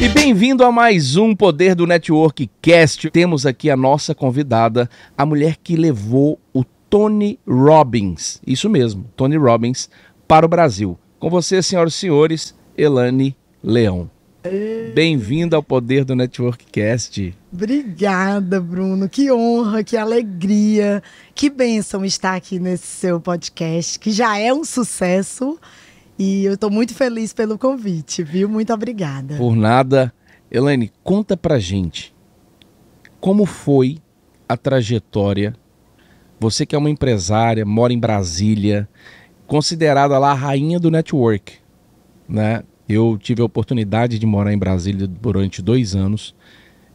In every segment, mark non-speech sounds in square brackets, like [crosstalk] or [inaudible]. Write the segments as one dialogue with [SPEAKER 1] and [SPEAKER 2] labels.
[SPEAKER 1] E bem-vindo a mais um Poder do Network Cast. Temos aqui a nossa convidada, a mulher que levou o Tony Robbins, isso mesmo, Tony Robbins, para o Brasil. Com você, senhoras e senhores, Elane Leão. Bem-vindo ao Poder do Network Cast.
[SPEAKER 2] Obrigada, Bruno. Que honra, que alegria, que bênção estar aqui nesse seu podcast, que já é um sucesso e eu estou muito feliz pelo convite, viu? Muito obrigada.
[SPEAKER 1] Por nada. Helene. conta pra gente como foi a trajetória. Você que é uma empresária, mora em Brasília, considerada lá a rainha do network, né? Eu tive a oportunidade de morar em Brasília durante dois anos.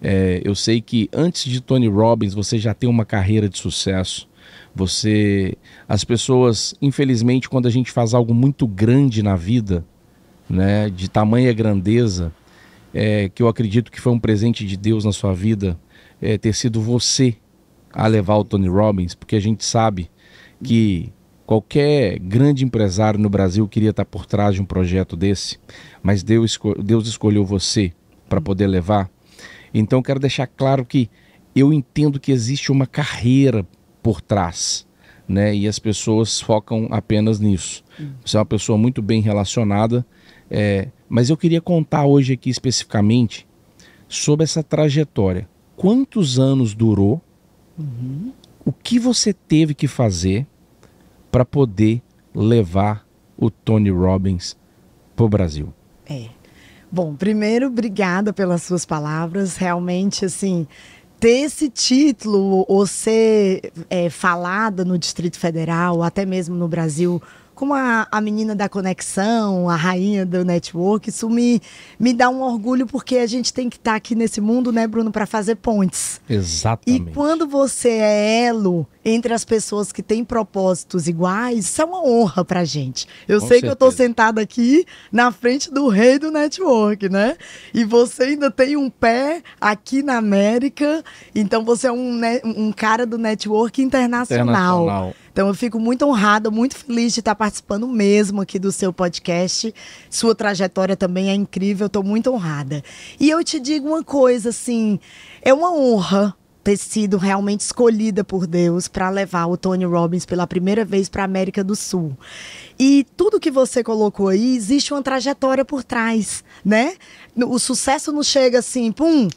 [SPEAKER 1] É, eu sei que antes de Tony Robbins você já tem uma carreira de sucesso. Você, as pessoas, infelizmente, quando a gente faz algo muito grande na vida, né, de tamanha grandeza, é, que eu acredito que foi um presente de Deus na sua vida, é, ter sido você a levar o Tony Robbins, porque a gente sabe que qualquer grande empresário no Brasil queria estar por trás de um projeto desse, mas Deus, escol Deus escolheu você para poder levar. Então quero deixar claro que eu entendo que existe uma carreira por trás, né? E as pessoas focam apenas nisso. Hum. Você é uma pessoa muito bem relacionada, é, mas eu queria contar hoje aqui especificamente sobre essa trajetória. Quantos anos durou? Uhum. O que você teve que fazer para poder levar o Tony Robbins para o Brasil?
[SPEAKER 2] É. Bom, primeiro, obrigada pelas suas palavras. Realmente, assim, ter esse título ou ser é, falada no Distrito Federal, até mesmo no Brasil como a, a menina da conexão, a rainha do network, isso me, me dá um orgulho porque a gente tem que estar tá aqui nesse mundo, né, Bruno, para fazer pontes.
[SPEAKER 1] Exatamente.
[SPEAKER 2] E quando você é elo entre as pessoas que têm propósitos iguais, isso é uma honra pra gente. Eu Com sei certeza. que eu estou sentada aqui na frente do rei do network, né? E você ainda tem um pé aqui na América, então você é um, né, um cara do network internacional. internacional. Então eu fico muito honrada, muito feliz de estar participando mesmo aqui do seu podcast. Sua trajetória também é incrível, estou muito honrada. E eu te digo uma coisa, assim, é uma honra ter sido realmente escolhida por Deus para levar o Tony Robbins pela primeira vez para a América do Sul. E tudo que você colocou aí, existe uma trajetória por trás, né? O sucesso não chega assim, pum,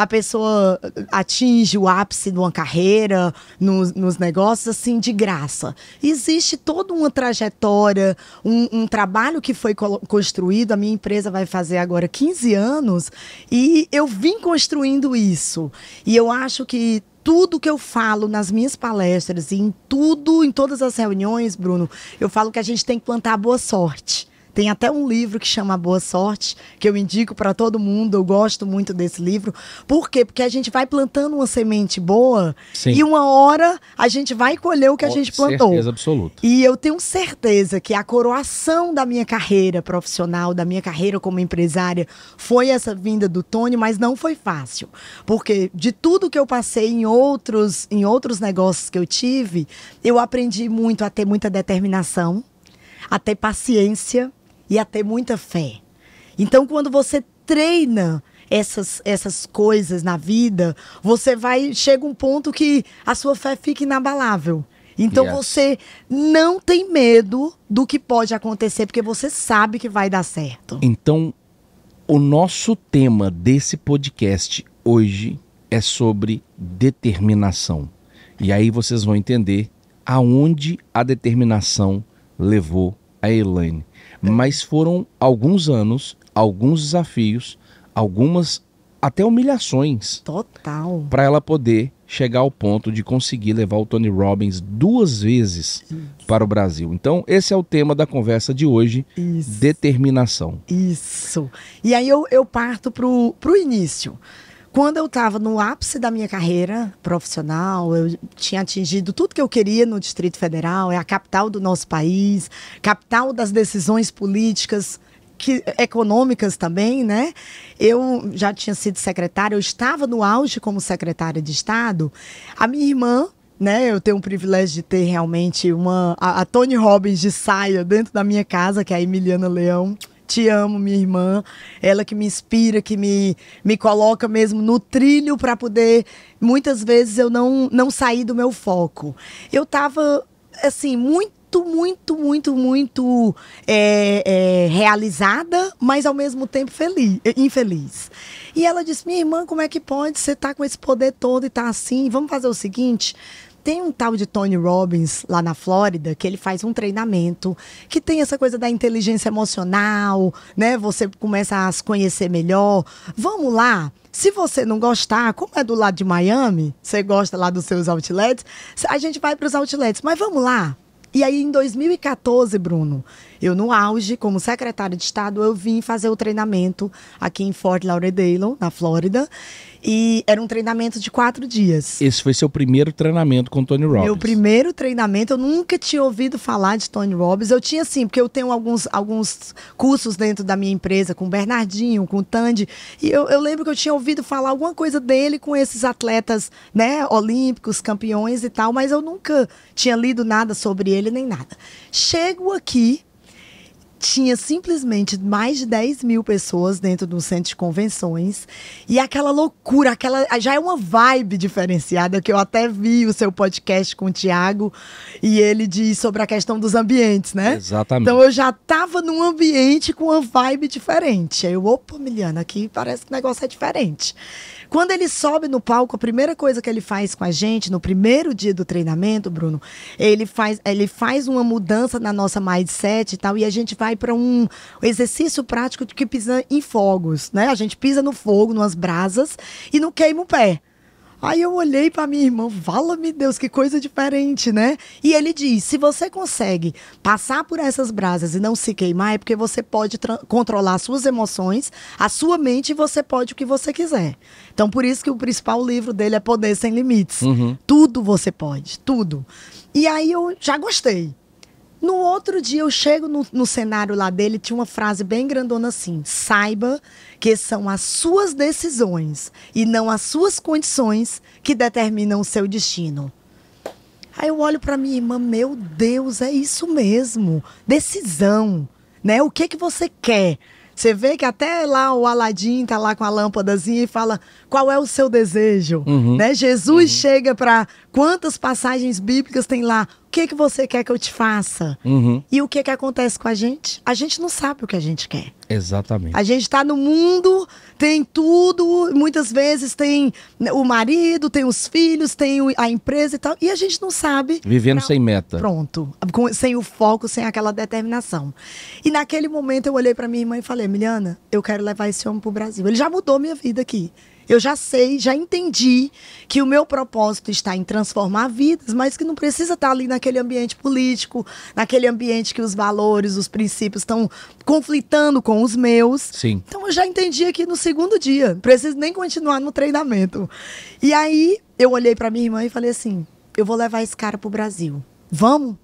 [SPEAKER 2] a pessoa atinge o ápice de uma carreira, nos, nos negócios, assim, de graça. Existe toda uma trajetória, um, um trabalho que foi construído. A minha empresa vai fazer agora 15 anos e eu vim construindo isso. E eu acho que tudo que eu falo nas minhas palestras e em tudo, em todas as reuniões, Bruno, eu falo que a gente tem que plantar boa sorte. Tem até um livro que chama Boa Sorte, que eu indico para todo mundo. Eu gosto muito desse livro. Por quê? Porque a gente vai plantando uma semente boa Sim. e uma hora a gente vai colher o que a gente plantou. Certeza absoluta. E eu tenho certeza que a coroação da minha carreira profissional, da minha carreira como empresária, foi essa vinda do Tony, mas não foi fácil. Porque de tudo que eu passei em outros, em outros negócios que eu tive, eu aprendi muito a ter muita determinação, a ter paciência e a ter muita fé. Então, quando você treina essas, essas coisas na vida, você vai. Chega um ponto que a sua fé fica inabalável. Então yes. você não tem medo do que pode acontecer, porque você sabe que vai dar certo.
[SPEAKER 1] Então, o nosso tema desse podcast hoje é sobre determinação. E aí vocês vão entender aonde a determinação levou a Elaine. Mas foram alguns anos, alguns desafios, algumas até humilhações. Total. Para ela poder chegar ao ponto de conseguir levar o Tony Robbins duas vezes Isso. para o Brasil. Então, esse é o tema da conversa de hoje: Isso. determinação.
[SPEAKER 2] Isso. E aí eu, eu parto para o início. Quando eu estava no ápice da minha carreira profissional, eu tinha atingido tudo que eu queria no Distrito Federal, é a capital do nosso país, capital das decisões políticas, que, econômicas também, né? Eu já tinha sido secretária, eu estava no auge como secretária de Estado. A minha irmã, né? Eu tenho o privilégio de ter realmente uma a, a Tony Robbins de saia dentro da minha casa, que é a Emiliana Leão te amo, minha irmã. Ela que me inspira, que me, me coloca mesmo no trilho para poder. Muitas vezes eu não, não saí do meu foco. Eu tava, assim, muito muito, muito, muito, muito é, é, realizada, mas ao mesmo tempo feliz, é, infeliz. E ela disse: Minha irmã, como é que pode? Você tá com esse poder todo e tá assim? Vamos fazer o seguinte: tem um tal de Tony Robbins lá na Flórida que ele faz um treinamento que tem essa coisa da inteligência emocional, né? Você começa a se conhecer melhor. Vamos lá. Se você não gostar, como é do lado de Miami, você gosta lá dos seus outlets, a gente vai para os outlets. Mas vamos lá. E aí, em 2014, Bruno, eu no auge, como secretário de Estado, eu vim fazer o treinamento aqui em Fort Lauderdale, na Flórida. E era um treinamento de quatro dias.
[SPEAKER 1] Esse foi seu primeiro treinamento com Tony Robbins? Meu
[SPEAKER 2] primeiro treinamento. Eu nunca tinha ouvido falar de Tony Robbins. Eu tinha sim, porque eu tenho alguns, alguns cursos dentro da minha empresa, com o Bernardinho, com o Tandy. E eu, eu lembro que eu tinha ouvido falar alguma coisa dele com esses atletas, né, olímpicos, campeões e tal, mas eu nunca tinha lido nada sobre ele nem nada. Chego aqui tinha simplesmente mais de 10 mil pessoas dentro de um centro de convenções. E aquela loucura, aquela já é uma vibe diferenciada, que eu até vi o seu podcast com o Tiago, e ele diz sobre a questão dos ambientes, né? Exatamente. Então eu já estava num ambiente com uma vibe diferente. Aí eu, opa, Miliana, aqui parece que o negócio é diferente. Quando ele sobe no palco, a primeira coisa que ele faz com a gente, no primeiro dia do treinamento, Bruno, ele faz, ele faz uma mudança na nossa mindset e tal, e a gente vai para um exercício prático de que pisa em fogos, né? A gente pisa no fogo, nas brasas, e não queima o pé. Aí eu olhei para minha irmã, fala-me Deus, que coisa diferente, né? E ele diz: se você consegue passar por essas brasas e não se queimar, é porque você pode controlar suas emoções, a sua mente e você pode o que você quiser. Então, por isso que o principal livro dele é Poder Sem Limites. Uhum. Tudo você pode, tudo. E aí eu já gostei. No outro dia eu chego no, no cenário lá dele, tinha uma frase bem grandona assim: saiba que são as suas decisões e não as suas condições que determinam o seu destino. Aí eu olho para minha irmã, meu Deus, é isso mesmo. Decisão, né? O que que você quer? Você vê que até lá o Aladim tá lá com a lâmpadazinha e fala qual é o seu desejo, uhum. né? Jesus uhum. chega para quantas passagens bíblicas tem lá que, que você quer que eu te faça? Uhum. E o que, que acontece com a gente? A gente não sabe o que a gente quer.
[SPEAKER 1] Exatamente.
[SPEAKER 2] A gente está no mundo, tem tudo, muitas vezes tem o marido, tem os filhos, tem a empresa e tal, e a gente não sabe.
[SPEAKER 1] Vivendo pra... sem meta.
[SPEAKER 2] Pronto, com, sem o foco, sem aquela determinação. E naquele momento eu olhei para minha irmã e falei: Miliana, eu quero levar esse homem pro Brasil. Ele já mudou minha vida aqui. Eu já sei, já entendi que o meu propósito está em transformar vidas, mas que não precisa estar ali naquele ambiente político, naquele ambiente que os valores, os princípios estão conflitando com os meus. Sim. Então eu já entendi aqui no segundo dia, não preciso nem continuar no treinamento. E aí eu olhei para minha irmã e falei assim: "Eu vou levar esse cara pro Brasil. Vamos?"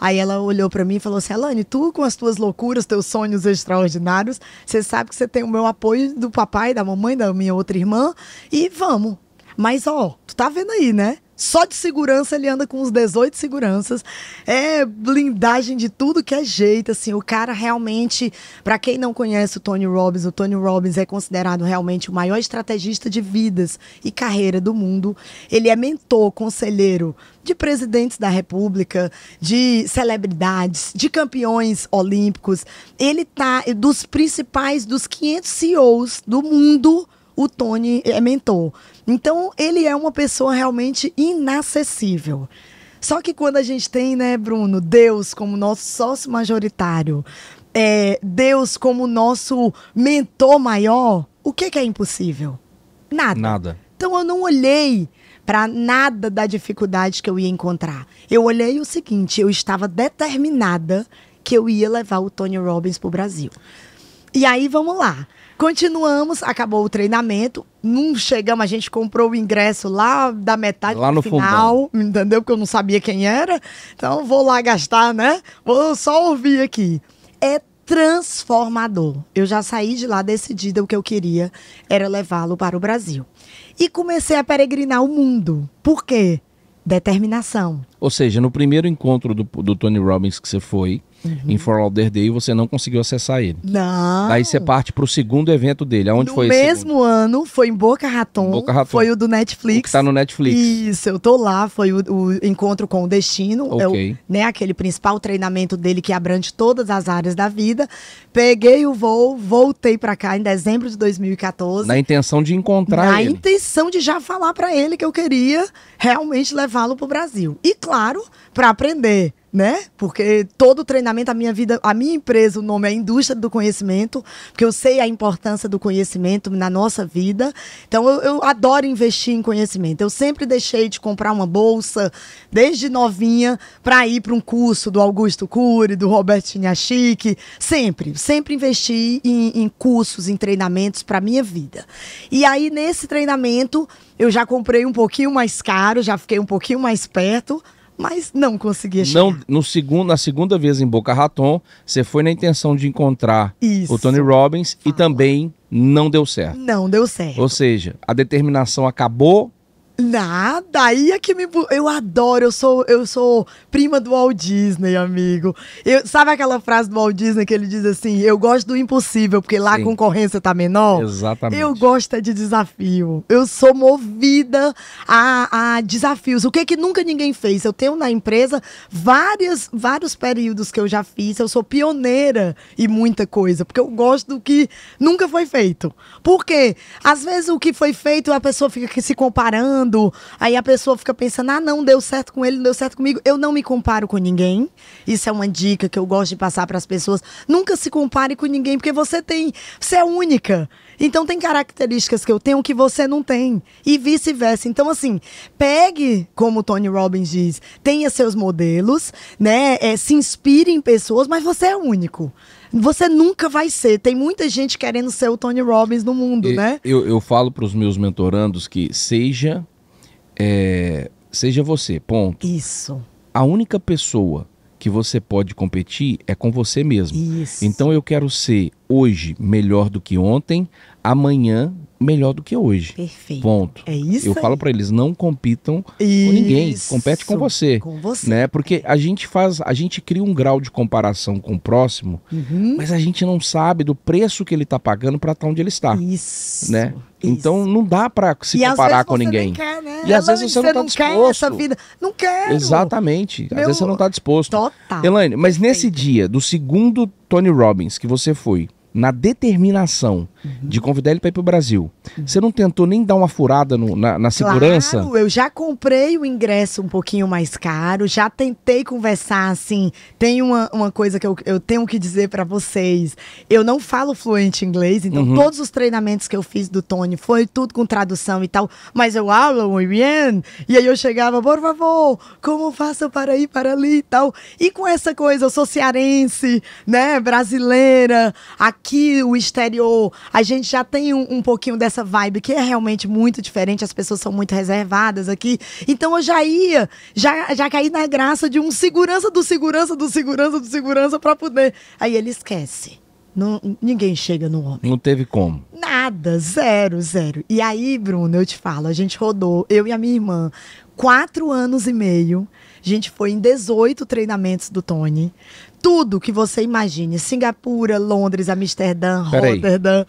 [SPEAKER 2] Aí ela olhou para mim e falou assim: Alane, tu com as tuas loucuras, teus sonhos extraordinários, você sabe que você tem o meu apoio do papai, da mamãe, da minha outra irmã, e vamos. Mas, ó, tu tá vendo aí, né? Só de segurança ele anda com uns 18 seguranças. É blindagem de tudo que é jeito, assim. O cara realmente, para quem não conhece o Tony Robbins, o Tony Robbins é considerado realmente o maior estrategista de vidas e carreira do mundo. Ele é mentor, conselheiro de presidentes da República, de celebridades, de campeões olímpicos. Ele tá dos principais dos 500 CEOs do mundo o Tony é mentor. Então, ele é uma pessoa realmente inacessível. Só que quando a gente tem, né, Bruno, Deus como nosso sócio majoritário, é, Deus como nosso mentor maior, o que, que é impossível? Nada. Nada. Então eu não olhei para nada da dificuldade que eu ia encontrar. Eu olhei o seguinte, eu estava determinada que eu ia levar o Tony Robbins para o Brasil. E aí vamos lá. Continuamos, acabou o treinamento. Não chegamos, a gente comprou o ingresso lá da metade lá no final, fundão. entendeu? Porque eu não sabia quem era. Então vou lá gastar, né? Vou só ouvir aqui. É transformador. Eu já saí de lá decidida o que eu queria era levá-lo para o Brasil. E comecei a peregrinar o mundo. Por quê? Determinação.
[SPEAKER 1] Ou seja, no primeiro encontro do, do Tony Robbins que você foi, uhum. em Fort Lauderdale Day você não conseguiu acessar ele.
[SPEAKER 2] Não. Daí
[SPEAKER 1] você parte para o segundo evento dele. Aonde no foi esse? No mesmo
[SPEAKER 2] segundo? ano, foi em Boca Raton. Boca Raton. Foi o do Netflix. O que tá no Netflix. Isso, eu tô lá. Foi o, o Encontro com o Destino. Ok. É o, né, aquele principal treinamento dele que abrange todas as áreas da vida. Peguei o voo, voltei para cá em dezembro de 2014. Na
[SPEAKER 1] intenção de encontrar na ele. Na
[SPEAKER 2] intenção de já falar para ele que eu queria realmente levá-lo para o Brasil. E claro, para aprender né? Porque todo treinamento, a minha vida, a minha empresa, o nome é Indústria do Conhecimento, porque eu sei a importância do conhecimento na nossa vida. Então, eu, eu adoro investir em conhecimento. Eu sempre deixei de comprar uma bolsa, desde novinha, para ir para um curso do Augusto Cury, do Roberto Chinachique. Sempre, sempre investi em, em cursos, em treinamentos para minha vida. E aí, nesse treinamento, eu já comprei um pouquinho mais caro, já fiquei um pouquinho mais perto mas não conseguia
[SPEAKER 1] chegar. Não, no segundo, na segunda vez em Boca Raton, você foi na intenção de encontrar Isso. o Tony Robbins Fala. e também não deu certo.
[SPEAKER 2] Não deu certo.
[SPEAKER 1] Ou seja, a determinação acabou
[SPEAKER 2] Nada, aí é que me. Eu adoro, eu sou, eu sou prima do Walt Disney, amigo. Eu, sabe aquela frase do Walt Disney que ele diz assim: eu gosto do impossível, porque lá Sim. a concorrência tá menor? Exatamente. Eu gosto é de desafio. Eu sou movida a, a desafios. O que é que nunca ninguém fez? Eu tenho na empresa várias, vários períodos que eu já fiz. Eu sou pioneira em muita coisa, porque eu gosto do que nunca foi feito. Por quê? Às vezes o que foi feito, a pessoa fica se comparando Aí a pessoa fica pensando: ah, não deu certo com ele, não deu certo comigo. Eu não me comparo com ninguém. Isso é uma dica que eu gosto de passar para as pessoas. Nunca se compare com ninguém, porque você tem. Você é única. Então tem características que eu tenho que você não tem. E vice-versa. Então, assim, pegue, como Tony Robbins diz, tenha seus modelos, né? É, se inspire em pessoas, mas você é único. Você nunca vai ser. Tem muita gente querendo ser o Tony Robbins no mundo, e, né?
[SPEAKER 1] Eu, eu falo para os meus mentorandos que seja é, seja você, ponto. Isso. A única pessoa que você pode competir é com você mesmo. Isso. Então eu quero ser hoje melhor do que ontem, amanhã melhor do que hoje. Perfeito. Ponto. É isso. Eu aí. falo para eles não compitam isso. com ninguém, compete com você, com você, né? Porque a gente faz, a gente cria um grau de comparação com o próximo, uhum. mas a gente não sabe do preço que ele tá pagando para estar tá onde ele está. Isso. Né? Então não dá para se e comparar com ninguém. Quer, né? E às vezes você, você não tá não disposto. essa vida. Não quero. Exatamente. Meu... Às vezes você não tá disposto. Total. Elaine, mas Perfeito. nesse dia do segundo Tony Robbins que você foi, na determinação uhum. de convidar ele para ir para o Brasil, uhum. você não tentou nem dar uma furada no, na, na, segurança? Claro,
[SPEAKER 2] eu já comprei o ingresso um pouquinho mais caro, já tentei conversar assim. Tem uma, uma coisa que eu, eu tenho que dizer para vocês: eu não falo fluente inglês, então uhum. todos os treinamentos que eu fiz do Tony foi tudo com tradução e tal, mas eu falo muito bem. E aí eu chegava, por favor, como faço para ir para ali e tal. E com essa coisa, eu sou cearense, né, brasileira, a aqui, o exterior, a gente já tem um, um, pouquinho dessa vibe que é realmente muito diferente, as pessoas são muito reservadas aqui. Então eu já ia, já, já caí na graça de um segurança do segurança do segurança do segurança para poder. Aí ele esquece. Não, ninguém chega no homem. Não teve como. Nada, zero, zero. E aí, Bruno, eu te falo, a gente rodou, eu e a minha irmã, quatro anos e meio. A gente foi em 18 treinamentos do Tony tudo que você imagine. Singapura, Londres, Amsterdã, Peraí. Rotterdam,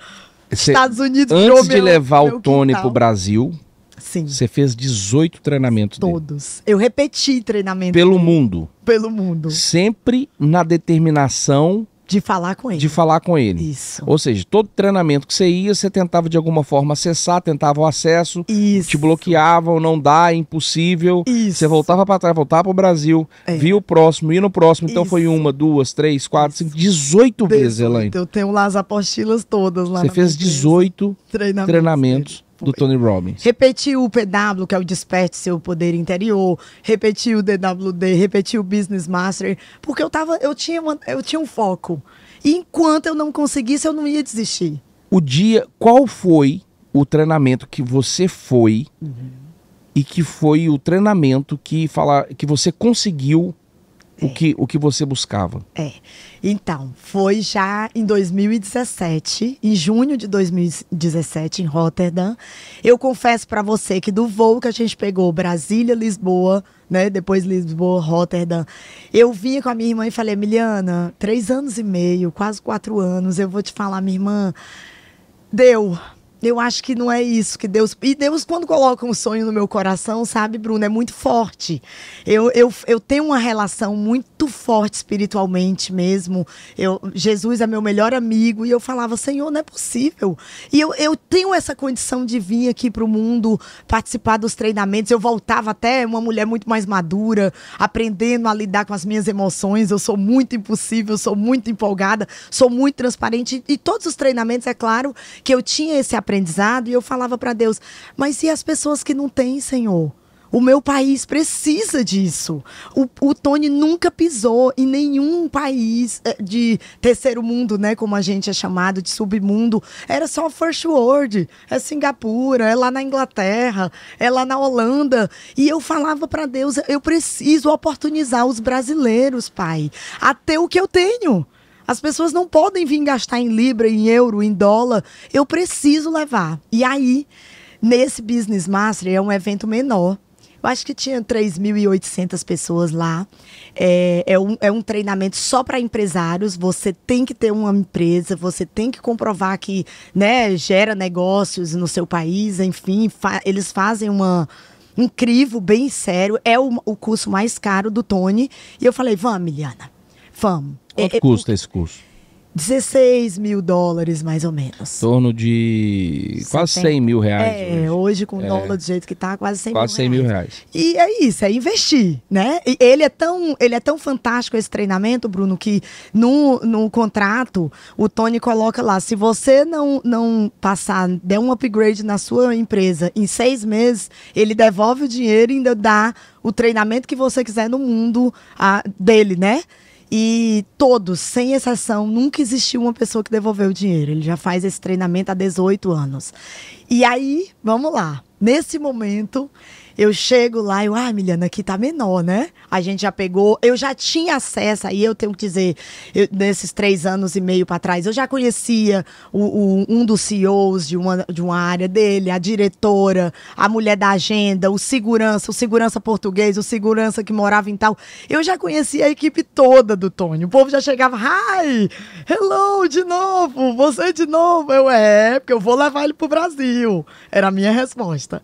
[SPEAKER 2] cê, Estados Unidos. Antes de levar o Tony para o
[SPEAKER 1] Brasil, Sim. Você fez 18 treinamentos Todos.
[SPEAKER 2] Dele. Eu repeti treinamento. Pelo
[SPEAKER 1] dele. mundo. Pelo mundo. Sempre na determinação de falar com ele. De falar com ele. Isso. Ou seja, todo treinamento que você ia, você tentava de alguma forma acessar, tentava o acesso, Isso. te bloqueavam, não dá, é impossível. Isso. Você voltava para trás, voltava para o Brasil, é. via o próximo, ia no próximo. Então Isso. foi uma, duas, três, quatro, cinco, 18, 18 vezes, Elaine.
[SPEAKER 2] Eu tenho lá as apostilas todas lá. Você fez
[SPEAKER 1] 18 treinamentos. treinamentos do Tony Robbins.
[SPEAKER 2] Repetiu o PW, que é o Desperte Seu Poder Interior, repetiu o DWD, repetiu o Business Master, porque eu, tava, eu, tinha, uma, eu tinha um foco. E enquanto eu não conseguisse, eu não ia desistir. O dia, qual foi
[SPEAKER 1] o treinamento que você foi uhum. e que foi o treinamento que, fala, que você conseguiu o, que, o que você buscava. É.
[SPEAKER 2] Então, foi já em 2017, em junho de 2017, em Rotterdam. Eu confesso para você que do voo que a gente pegou Brasília, Lisboa, né? Depois Lisboa, Rotterdam. Eu vinha com a minha irmã e falei, Emiliana, três anos e meio, quase quatro anos, eu vou te falar, minha irmã, deu eu acho que não é isso que Deus. E Deus, quando coloca um sonho no meu coração, sabe, Bruno, é muito forte. Eu, eu, eu tenho uma relação muito forte espiritualmente mesmo. Eu, Jesus é meu melhor amigo. E eu falava, Senhor, não é possível. E eu, eu tenho essa condição de vir aqui para o mundo participar dos treinamentos. Eu voltava até uma mulher muito mais madura, aprendendo a lidar com as minhas emoções. Eu sou muito impossível, sou muito empolgada, sou muito transparente. E todos os treinamentos, é claro, que eu tinha esse aprendizado aprendizado e eu falava para Deus: mas e as pessoas que não têm, Senhor? O meu país precisa disso. O, o, Tony nunca pisou em nenhum país eh, de terceiro mundo, né? Como a gente é chamado, de submundo. Era só first world. É Singapura, é lá na Inglaterra, é lá na Holanda. E eu falava para Deus, eu preciso oportunizar os brasileiros, pai, a ter o que eu tenho. As pessoas não podem vir gastar em libra, em euro, em dólar. Eu preciso levar. E aí, nesse Business Master, é um evento menor. Eu acho que tinha 3.800 pessoas lá. É, é, um, é um treinamento só para empresários. Você tem que ter uma empresa, você tem que comprovar que né, gera negócios no seu país, enfim. Fa eles fazem uma incrível, bem sério. É o, o curso mais caro do Tony. E eu falei, vamos, Miliana, vamos. É, Quanto é, custa esse curso? 16 mil dólares, mais ou menos.
[SPEAKER 1] Em torno de quase 100 mil reais. É,
[SPEAKER 2] hoje, hoje com o é. dólar do jeito que tá, quase 100 quase mil 100 mil reais. E é isso, é investir, né? E ele é tão, ele é tão fantástico esse treinamento, Bruno, que no, no contrato o Tony coloca lá, se você não, não passar, der um upgrade na sua empresa em seis meses, ele devolve o dinheiro e ainda dá o treinamento que você quiser no mundo a, dele, né? E todos, sem exceção, nunca existiu uma pessoa que devolveu o dinheiro. Ele já faz esse treinamento há 18 anos. E aí, vamos lá. Nesse momento, eu chego lá e eu, ah, Miliana, aqui tá menor, né? A gente já pegou, eu já tinha acesso, aí eu tenho que dizer, eu, nesses três anos e meio para trás, eu já conhecia o, o, um dos CEOs de uma, de uma área dele, a diretora, a mulher da agenda, o segurança, o segurança português, o segurança que morava em tal. Eu já conhecia a equipe toda do Tony. O povo já chegava, hi, hello, de novo, você de novo. Eu, é, porque eu vou levar ele pro Brasil. Era a minha resposta.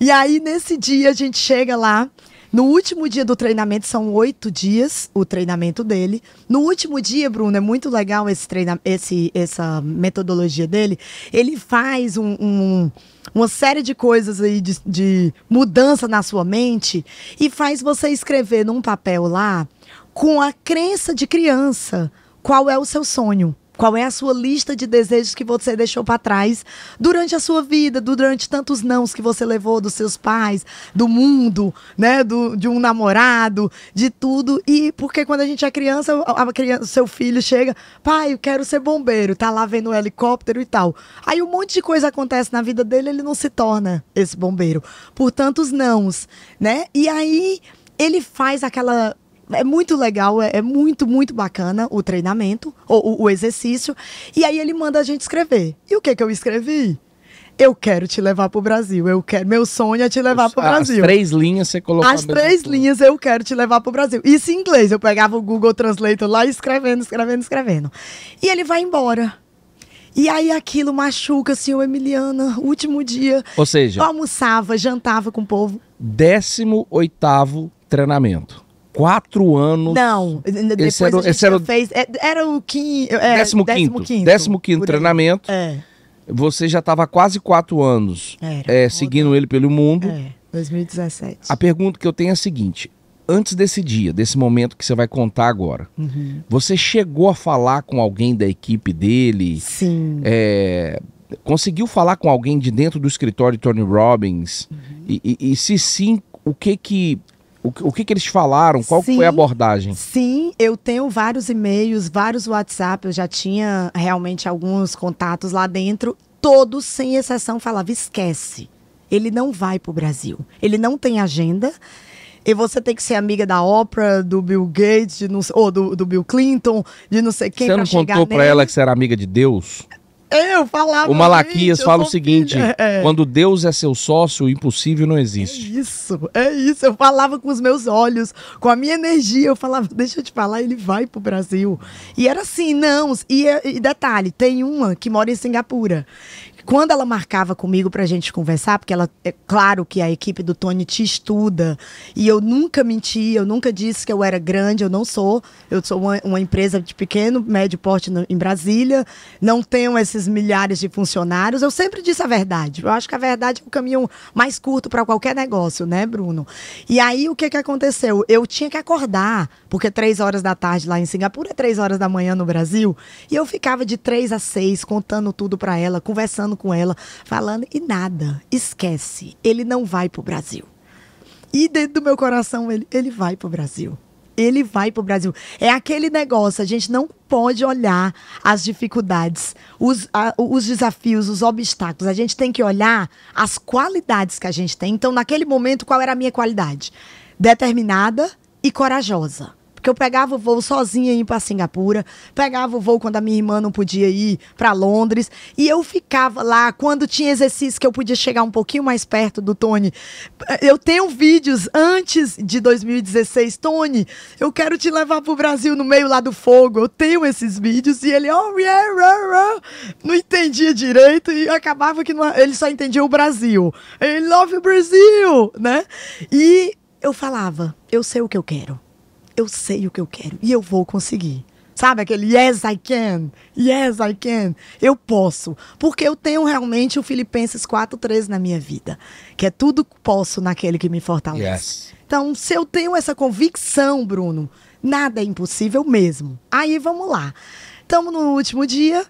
[SPEAKER 2] E aí, nesse dia, dia a gente chega lá. No último dia do treinamento, são oito dias o treinamento dele. No último dia, Bruno, é muito legal esse treina, esse, essa metodologia dele. Ele faz um, um, uma série de coisas aí de, de mudança na sua mente e faz você escrever num papel lá com a crença de criança qual é o seu sonho. Qual é a sua lista de desejos que você deixou para trás durante a sua vida, durante tantos nãos que você levou dos seus pais, do mundo, né, do, de um namorado, de tudo. E porque quando a gente é criança, a criança, seu filho chega, pai, eu quero ser bombeiro, tá lá vendo o um helicóptero e tal. Aí um monte de coisa acontece na vida dele, ele não se torna esse bombeiro por tantos nãos, né? E aí ele faz aquela é muito legal, é, é, muito, muito bacana o treinamento, o, o, exercício. E aí ele manda a gente escrever. E o que, que eu escrevi? Eu quero te levar para o Brasil. Eu quero. Meu sonho é te levar para o Brasil. As três linhas você colocou. As três linhas eu quero te levar para o Brasil. Isso em inglês. Eu pegava o Google Translate lá escrevendo, escrevendo, escrevendo. E ele vai embora. E aí aquilo machuca, assim, eu, Emiliana, último dia. Ou seja, almoçava, jantava com o povo.
[SPEAKER 1] 18 oitavo treinamento quatro anos. Não,
[SPEAKER 2] depois esse era, a é, era, fez. É, era o quinto é, décimo, quinto. décimo
[SPEAKER 1] quinto treinamento. É. Você já estava quase quatro anos é, seguindo ele pelo mundo. É,
[SPEAKER 2] 2017. A
[SPEAKER 1] pergunta que eu tenho é a seguinte: antes desse dia, desse momento que você vai contar agora, uhum. você chegou a falar com alguém da equipe dele? Sim. É, conseguiu falar com alguém de dentro do escritório de Tony Robbins? Uhum. E, e, e, se sim, o que que o, o que, que eles falaram? Qual sim, foi a abordagem?
[SPEAKER 2] Sim, eu tenho vários e-mails, vários WhatsApp, eu já tinha realmente alguns contatos lá dentro. Todos, sem exceção, falavam: esquece. Ele não vai para o Brasil. Ele não tem agenda. E você tem que ser amiga da Oprah, do Bill Gates, de não, ou do, do Bill Clinton, de não sei quem. Você não contou para ela
[SPEAKER 1] que você era amiga de Deus?
[SPEAKER 2] Eu falava. O Malaquias gente, fala o seguinte: é, é. quando
[SPEAKER 1] Deus é seu sócio, o impossível não existe.
[SPEAKER 2] É isso, é isso. Eu falava com os meus olhos, com a minha energia. Eu falava, deixa eu te falar, ele vai pro Brasil. E era assim, não. E, e detalhe: tem uma que mora em Singapura. Quando ela marcava comigo pra gente conversar, porque ela é claro que a equipe do Tony te estuda, e eu nunca menti, eu nunca disse que eu era grande, eu não sou. Eu sou uma, uma empresa de pequeno, médio porte no, em Brasília, não tenho esses milhares de funcionários. Eu sempre disse a verdade. Eu acho que a verdade é o caminho mais curto para qualquer negócio, né, Bruno? E aí o que que aconteceu? Eu tinha que acordar porque três horas da tarde lá em Singapura é três horas da manhã no Brasil. E eu ficava de três a seis contando tudo para ela, conversando com ela, falando e nada. Esquece. Ele não vai pro Brasil. E dentro do meu coração, ele, ele vai pro Brasil ele vai para o Brasil. É aquele negócio, a gente não pode olhar as dificuldades, os, a, os desafios, os obstáculos. A gente tem que olhar as qualidades que a gente tem. Então, naquele momento, qual era a minha qualidade? Determinada e corajosa. Porque eu pegava o voo sozinha ir para Singapura, pegava o voo quando a minha irmã não podia ir para Londres, e eu ficava lá quando tinha exercício que eu podia chegar um pouquinho mais perto do Tony. Eu tenho vídeos antes de 2016, Tony, eu quero te levar pro Brasil no meio lá do fogo. Eu tenho esses vídeos e ele, oh yeah, rah, rah. não entendia direito e acabava que não, ele só entendia o Brasil. Ele love o Brasil, né? E eu falava, eu sei o que eu quero eu sei o que eu quero e eu vou conseguir. Sabe aquele yes I can, yes I can, eu posso, porque eu tenho realmente o Filipenses 4:3 na minha vida, que é tudo posso naquele que me fortalece. Yes. Então, se eu tenho essa convicção, Bruno, nada é impossível mesmo. Aí vamos lá. Estamos no último dia,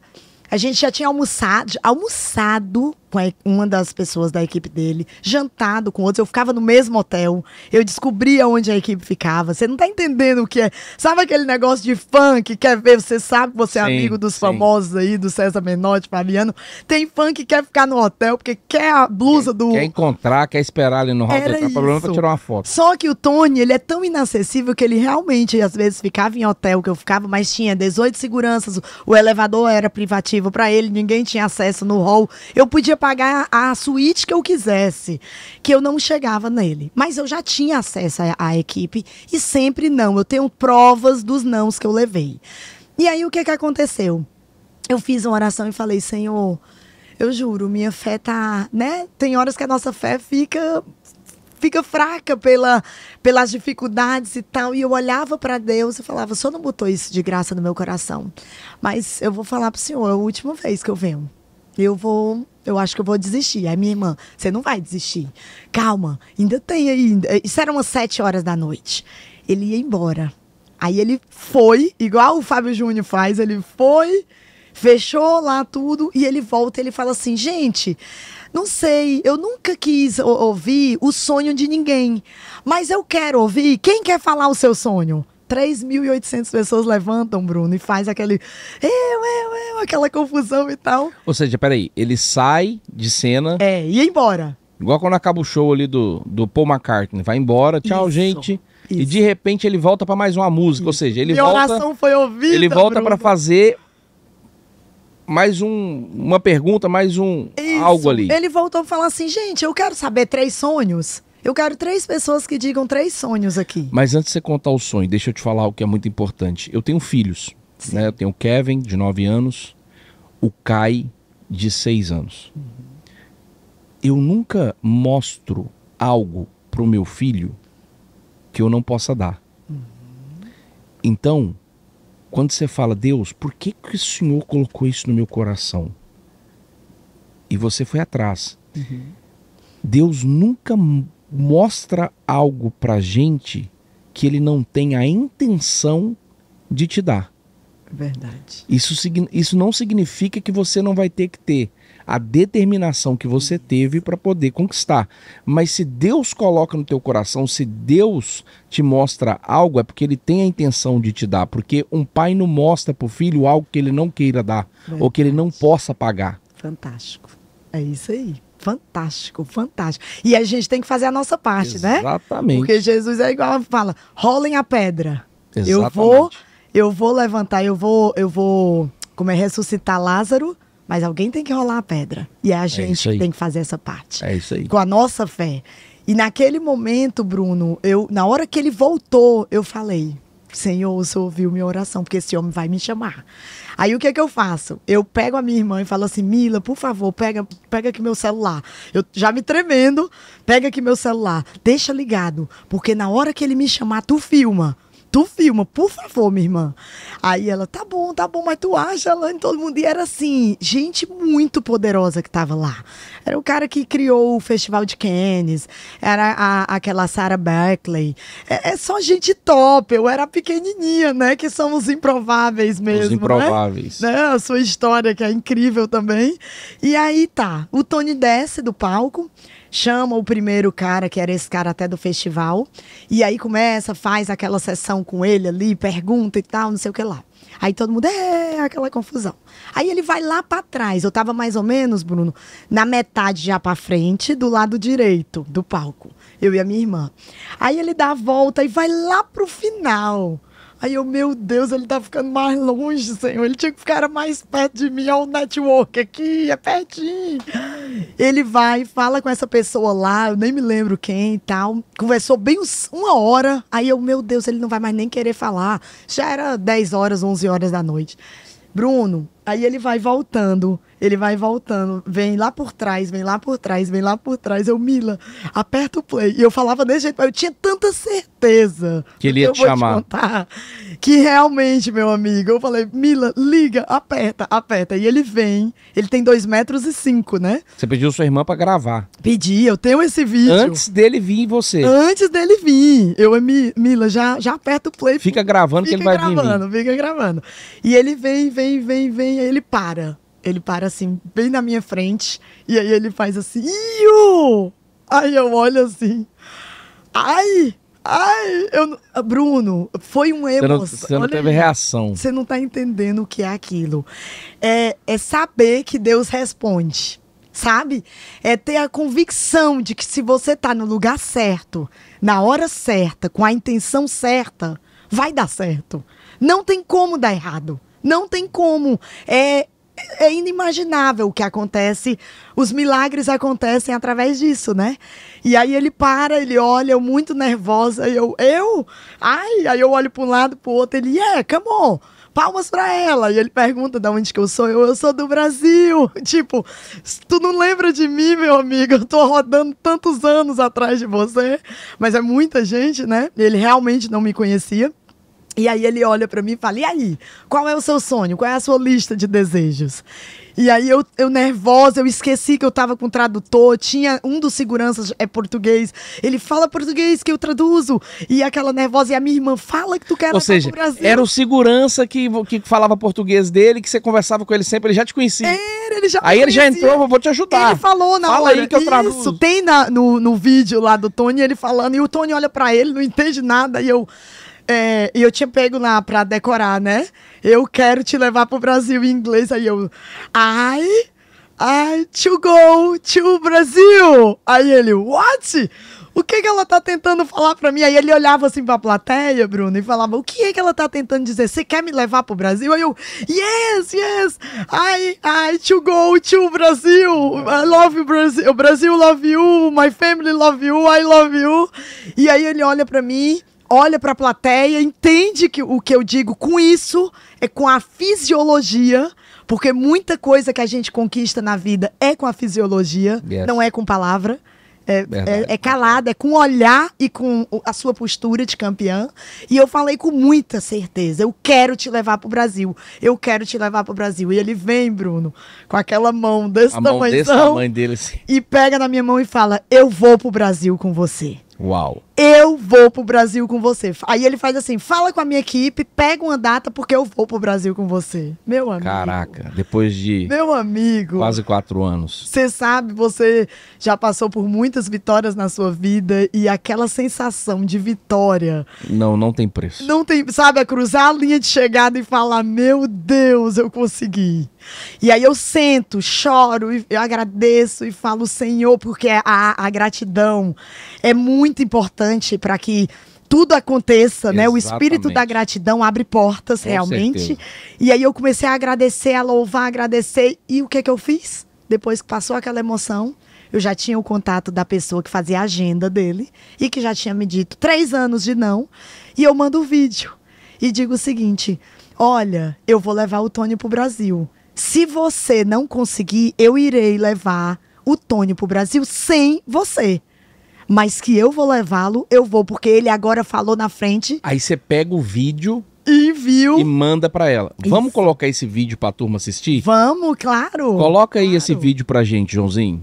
[SPEAKER 2] a gente já tinha almoçado, almoçado com uma das pessoas da equipe dele, jantado com outros. Eu ficava no mesmo hotel, eu descobria onde a equipe ficava. Você não tá entendendo o que é. Sabe aquele negócio de fã que quer ver? Você sabe que você é sim, amigo dos sim. famosos aí, do César Menotti, Fabiano. Tem fã que quer ficar no hotel porque quer a blusa quer, do. Quer
[SPEAKER 1] encontrar, quer esperar ali no hall Era tá problema pra tirar uma foto.
[SPEAKER 2] Só que o Tony, ele é tão inacessível que ele realmente, às vezes, ficava em hotel que eu ficava, mas tinha 18 seguranças, o elevador era privativo para ele, ninguém tinha acesso no hall. Eu podia pagar a suíte que eu quisesse, que eu não chegava nele. Mas eu já tinha acesso à, à equipe e sempre não. Eu tenho provas dos nãos que eu levei. E aí o que, que aconteceu? Eu fiz uma oração e falei, Senhor, eu juro, minha fé tá, né? Tem horas que a nossa fé fica fica fraca pela, pelas dificuldades e tal. E eu olhava para Deus e falava: o senhor não botou isso de graça no meu coração. Mas eu vou falar para o senhor, é a última vez que eu venho eu vou, eu acho que eu vou desistir. Aí minha irmã, você não vai desistir. Calma, ainda tem ainda. Isso era umas sete horas da noite. Ele ia embora. Aí ele foi, igual o Fábio Júnior faz, ele foi, fechou lá tudo e ele volta, ele fala assim: "Gente, não sei, eu nunca quis ouvir o sonho de ninguém, mas eu quero ouvir. Quem quer falar o seu sonho?" 3.800 pessoas levantam, Bruno, e faz aquele eu, eu, eu, aquela confusão e tal.
[SPEAKER 1] Ou seja, peraí, ele sai de cena. É, e ia embora. Igual quando acaba o show ali do, do Paul McCartney. Vai embora, tchau, Isso. gente. Isso. E de repente ele volta para mais uma música, Isso. ou seja, ele Minha volta. oração
[SPEAKER 2] foi ouvida. Ele volta para
[SPEAKER 1] fazer mais um, uma pergunta, mais um algo ali. Ele
[SPEAKER 2] voltou a falar assim, gente, eu quero saber três sonhos. Eu quero três pessoas que digam três sonhos aqui.
[SPEAKER 1] Mas antes de você contar o sonho, deixa eu te falar o que é muito importante. Eu tenho filhos. Né? Eu tenho o Kevin, de 9 anos, o Kai, de 6 anos. Uhum. Eu nunca mostro algo pro meu filho que eu não possa dar. Uhum. Então, quando você fala, Deus, por que, que o Senhor colocou isso no meu coração? E você foi atrás. Uhum. Deus nunca mostra algo pra gente que ele não tem a intenção de te dar.
[SPEAKER 2] Verdade.
[SPEAKER 1] Isso, isso não significa que você não vai ter que ter a determinação que você teve para poder conquistar. Mas se Deus coloca no teu coração, se Deus te mostra algo, é porque ele tem a intenção de te dar. Porque um pai não mostra para o filho algo que ele não queira dar Verdade. ou que ele não possa pagar.
[SPEAKER 2] Fantástico. É isso aí fantástico, fantástico. E a gente tem que fazer a nossa parte, Exatamente. né? Exatamente. Porque Jesus é igual fala, rolem a pedra. Exatamente. Eu vou, eu vou levantar, eu vou, eu vou, como é ressuscitar Lázaro, mas alguém tem que rolar a pedra. E a é gente é tem que fazer essa parte. É isso aí. Com a nossa fé. E naquele momento, Bruno, eu na hora que ele voltou, eu falei, Senhor, o Senhor ouviu minha oração, porque esse homem vai me chamar. Aí o que é que eu faço? Eu pego a minha irmã e falo assim, Mila, por favor, pega, pega aqui meu celular. Eu já me tremendo, pega aqui meu celular, deixa ligado, porque na hora que ele me chamar, tu filma tu filma, por favor, minha irmã. Aí ela, tá bom, tá bom, mas tu acha, Alane, todo mundo. E era assim, gente muito poderosa que tava lá. Era o cara que criou o Festival de Cannes, era a, aquela Sarah Berkeley. É, é, só gente top, eu era pequenininha, né? Que são os improváveis mesmo. Os né? improváveis. Né? né? A sua história, que é incrível também. E aí tá, o Tony desce do palco chama o primeiro cara, que era esse cara até do festival, e aí começa, faz aquela sessão com ele ali, pergunta e tal, não sei o que lá. Aí todo mundo é aquela confusão. Aí ele vai lá para trás. Eu tava mais ou menos, Bruno, na metade já para frente do lado direito do palco. Eu e a minha irmã. Aí ele dá a volta e vai lá pro final. Aí eu, meu Deus, ele tá ficando mais longe, Senhor. Ele tinha que ficar mais perto de mim. Olha o network aqui, é pertinho. Ele vai, fala com essa pessoa lá, eu nem me lembro quem e tal. Conversou bem uns, uma hora. Aí eu, meu Deus, ele não vai mais nem querer falar. Já era 10 horas, 11 horas da noite. Bruno, Aí ele vai voltando, ele vai voltando, vem lá por trás, vem lá por trás, vem lá por trás. Eu, Mila, aperta o play. E eu falava desse jeito, eu tinha tanta certeza que ele ia te chamar. Te contar, que realmente, meu amigo, eu falei, Mila, liga, aperta, aperta. E ele vem, ele tem dois metros e cinco, né?
[SPEAKER 1] Você pediu sua irmã para gravar. Pedi, eu tenho esse vídeo. Antes dele vir em você. Antes
[SPEAKER 2] dele vir. Eu, Mila, já, já aperta o play. Fica gravando fica que ele vai gravando, vir. Fica gravando, fica gravando. E ele vem, vem, vem, vem e aí ele para. Ele para assim, bem na minha frente. E aí ele faz assim, Iu! Aí eu olho assim, ai! Ai, eu, ah, Bruno, foi um emoção. Você não, não, teve reação. Você não está entendendo o que é aquilo. É, é saber que Deus responde, sabe? É ter a convicção de que se você está no lugar certo, na hora certa, com a intenção certa, vai dar certo. Não tem como dar errado. Não tem como. É, é inimaginável o que acontece. Os milagres acontecem através disso, né? E aí ele para, ele olha, eu muito nervosa, e eu, eu? Ai, aí eu olho para um lado, para o outro, ele, é, yeah, come on palmas para ela. E ele pergunta de onde que eu sou. Eu, eu sou do Brasil. [laughs] Tipo, tu não lembra de mim, meu amigo? Eu tô rodando tantos anos atrás de você. Mas é muita gente, né? Ele realmente não me conhecia. E aí ele olha para mim e fala: E aí? Qual é o seu sonho? Qual é a sua lista de desejos? E aí eu, eu nervosa, eu esqueci que eu tava com o tradutor, tinha um dos seguranças é português. Ele fala português que eu traduzo. E aquela nervosa e a minha irmã fala que tu quer Ou seja, era o segurança que, que falava português
[SPEAKER 1] dele, que você conversava com ele sempre, ele já te conhecia. Era, ele já Aí ele já entrou, vou te ajudar. Ele falou na fala hora. aí que eu traduzo. Isso,
[SPEAKER 2] tem na, no, no vídeo lá do Tony ele falando e o Tony olha para ele, não entende nada e eu é, e eu tinha pego lá pra decorar, né? Eu quero te levar pro Brasil em inglês. Aí eu, ai, ai, to go to Brasil. Aí ele, what? O que, que ela tá tentando falar pra mim? Aí ele olhava assim pra plateia, Bruno, e falava, o que é que ela tá tentando dizer? Você quer me levar pro Brasil? Aí eu, yes, yes, I, I, to go to Brasil. I love Brazil Brasil. Brasil love you, my family love you, I love you. E aí ele olha pra mim olha para a plateia, entende que o que eu digo com isso é com a fisiologia, porque muita coisa que a gente conquista na vida é com a fisiologia, yes. não é com palavra. É, é, é, calada, é com olhar e com a sua postura de campeã. E eu falei com muita certeza: eu quero te levar para o Brasil. Eu quero te levar para o Brasil. E ele vem, Bruno, com aquela mão desse, tamanho, mão desse tamanho dele, assim. e pega na minha mão e fala: Eu vou para o Brasil com você. Uau! eu vou pro Brasil com você. Aí ele faz assim: fala com a minha equipe, pega uma data, porque eu vou pro Brasil com você. Meu amigo. Caraca,
[SPEAKER 1] depois de. Meu amigo. Quase quatro anos.
[SPEAKER 2] Você sabe, você já passou por muitas vitórias na sua vida e aquela sensação de vitória.
[SPEAKER 1] Não, não tem preço.
[SPEAKER 2] Não tem. Sabe, é cruzar a linha de chegada e falar: meu Deus, eu consegui. E aí eu sento, choro, eu agradeço e falo: Senhor, porque a, a gratidão é muito importante importante para que tudo aconteça, Exatamente. né? O espírito da gratidão abre portas Com realmente. Certeza. E aí eu comecei a agradecer, a louvar, a agradecer. E o que que eu fiz? Depois que passou aquela emoção, eu já tinha o contato da pessoa que fazia a agenda dele e que já tinha me dito três anos de não. E eu mando o um vídeo e digo o seguinte: olha, eu vou levar o Tony pro Brasil. Se você não conseguir, eu irei levar o Tony pro Brasil sem você mas que eu vou levá-lo, eu vou, porque ele agora falou na frente.
[SPEAKER 1] Aí você pega o vídeo. E viu. E manda para ela. Isso. Vamos colocar esse vídeo pra turma assistir? Vamos, claro. Coloca aí claro. esse vídeo pra gente, Joãozinho.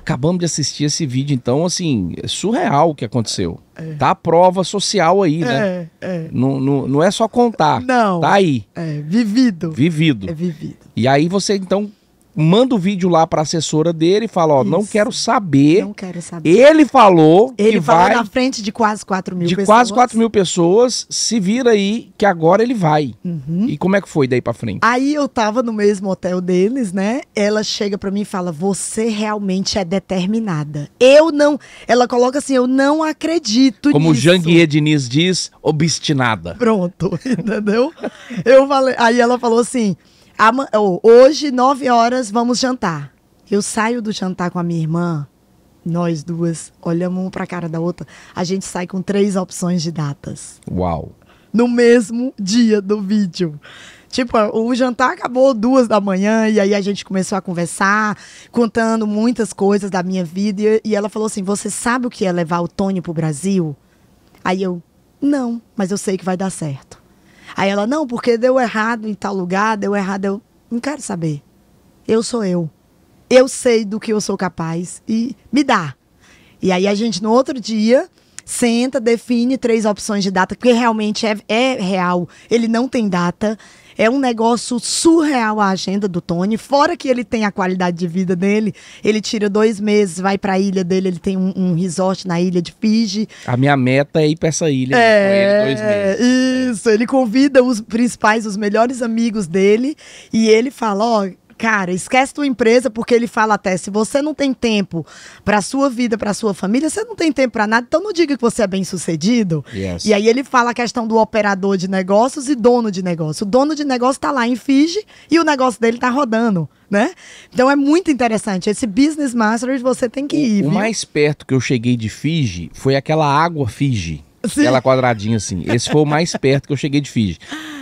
[SPEAKER 1] acabamos de assistir esse vídeo, então, assim, é surreal o que aconteceu. É. Tá a prova social aí, né? é, né? É. Não, não, não é só contar. Não. Tá aí. É, vivido. Vivido. É vivido. E aí você, então, manda o vídeo lá para assessora dele e fala, ó, Isso. não quero saber. Não quero saber. Ele falou Ele falou vai, na
[SPEAKER 2] frente de quase 4 mil de pessoas. De quase 4
[SPEAKER 1] mil pessoas, se vira aí que agora ele vai. Uhum. E como é que foi daí para frente?
[SPEAKER 2] Aí eu tava no mesmo hotel deles, né? Ela chega para mim e fala, você realmente é determinada. Eu não... Ela coloca assim, eu não acredito Como nisso. Como
[SPEAKER 1] Jean Diniz diz, obstinada.
[SPEAKER 2] Pronto, [laughs] entendeu? eu falei... Aí ela falou assim hoje, nove horas, vamos jantar. Eu saio do jantar com a minha irmã, nós duas olhamos um para a cara da outra, a gente sai com três opções de datas. Uau! No mesmo dia do vídeo. Tipo, o jantar acabou duas da manhã e aí a gente começou a conversar, contando muitas coisas da minha vida. E, e ela falou assim: Você sabe o que é levar o Tony pro Brasil? Aí eu, não, mas eu sei que vai dar certo. Aí ela, não, porque deu errado em tal lugar, deu errado. Eu não quero saber. Eu sou eu. Eu sei do que eu sou capaz e me dá. E aí a gente, no outro dia, senta, define três opções de data, porque realmente é, é real. Ele não tem data. É um negócio surreal a agenda do Tony. Fora que ele tem a qualidade de vida dele. Ele tira dois meses, vai para a ilha dele. Ele tem um, um, resort na ilha de Fiji.
[SPEAKER 1] A minha meta é ir para essa ilha é, então, com ele dois
[SPEAKER 2] é, meses. Isso. Ele convida os principais, os melhores amigos dele. E ele fala: ó, oh, Cara, esquece tua empresa, porque ele fala até: se você não tem tempo a sua vida, a sua família, você não tem tempo para nada, então não diga que você é bem sucedido. Yes. E aí ele fala a questão do operador de negócios e dono de negócio. O dono de negócio tá lá em Fiji e o negócio dele tá rodando. Né? Então é muito interessante. Esse Business master você tem que ir. O, o mais
[SPEAKER 1] perto que eu cheguei de Fiji foi aquela água Fiji. Sim. Aquela quadradinha assim. Esse foi o mais perto que eu cheguei de Fiji.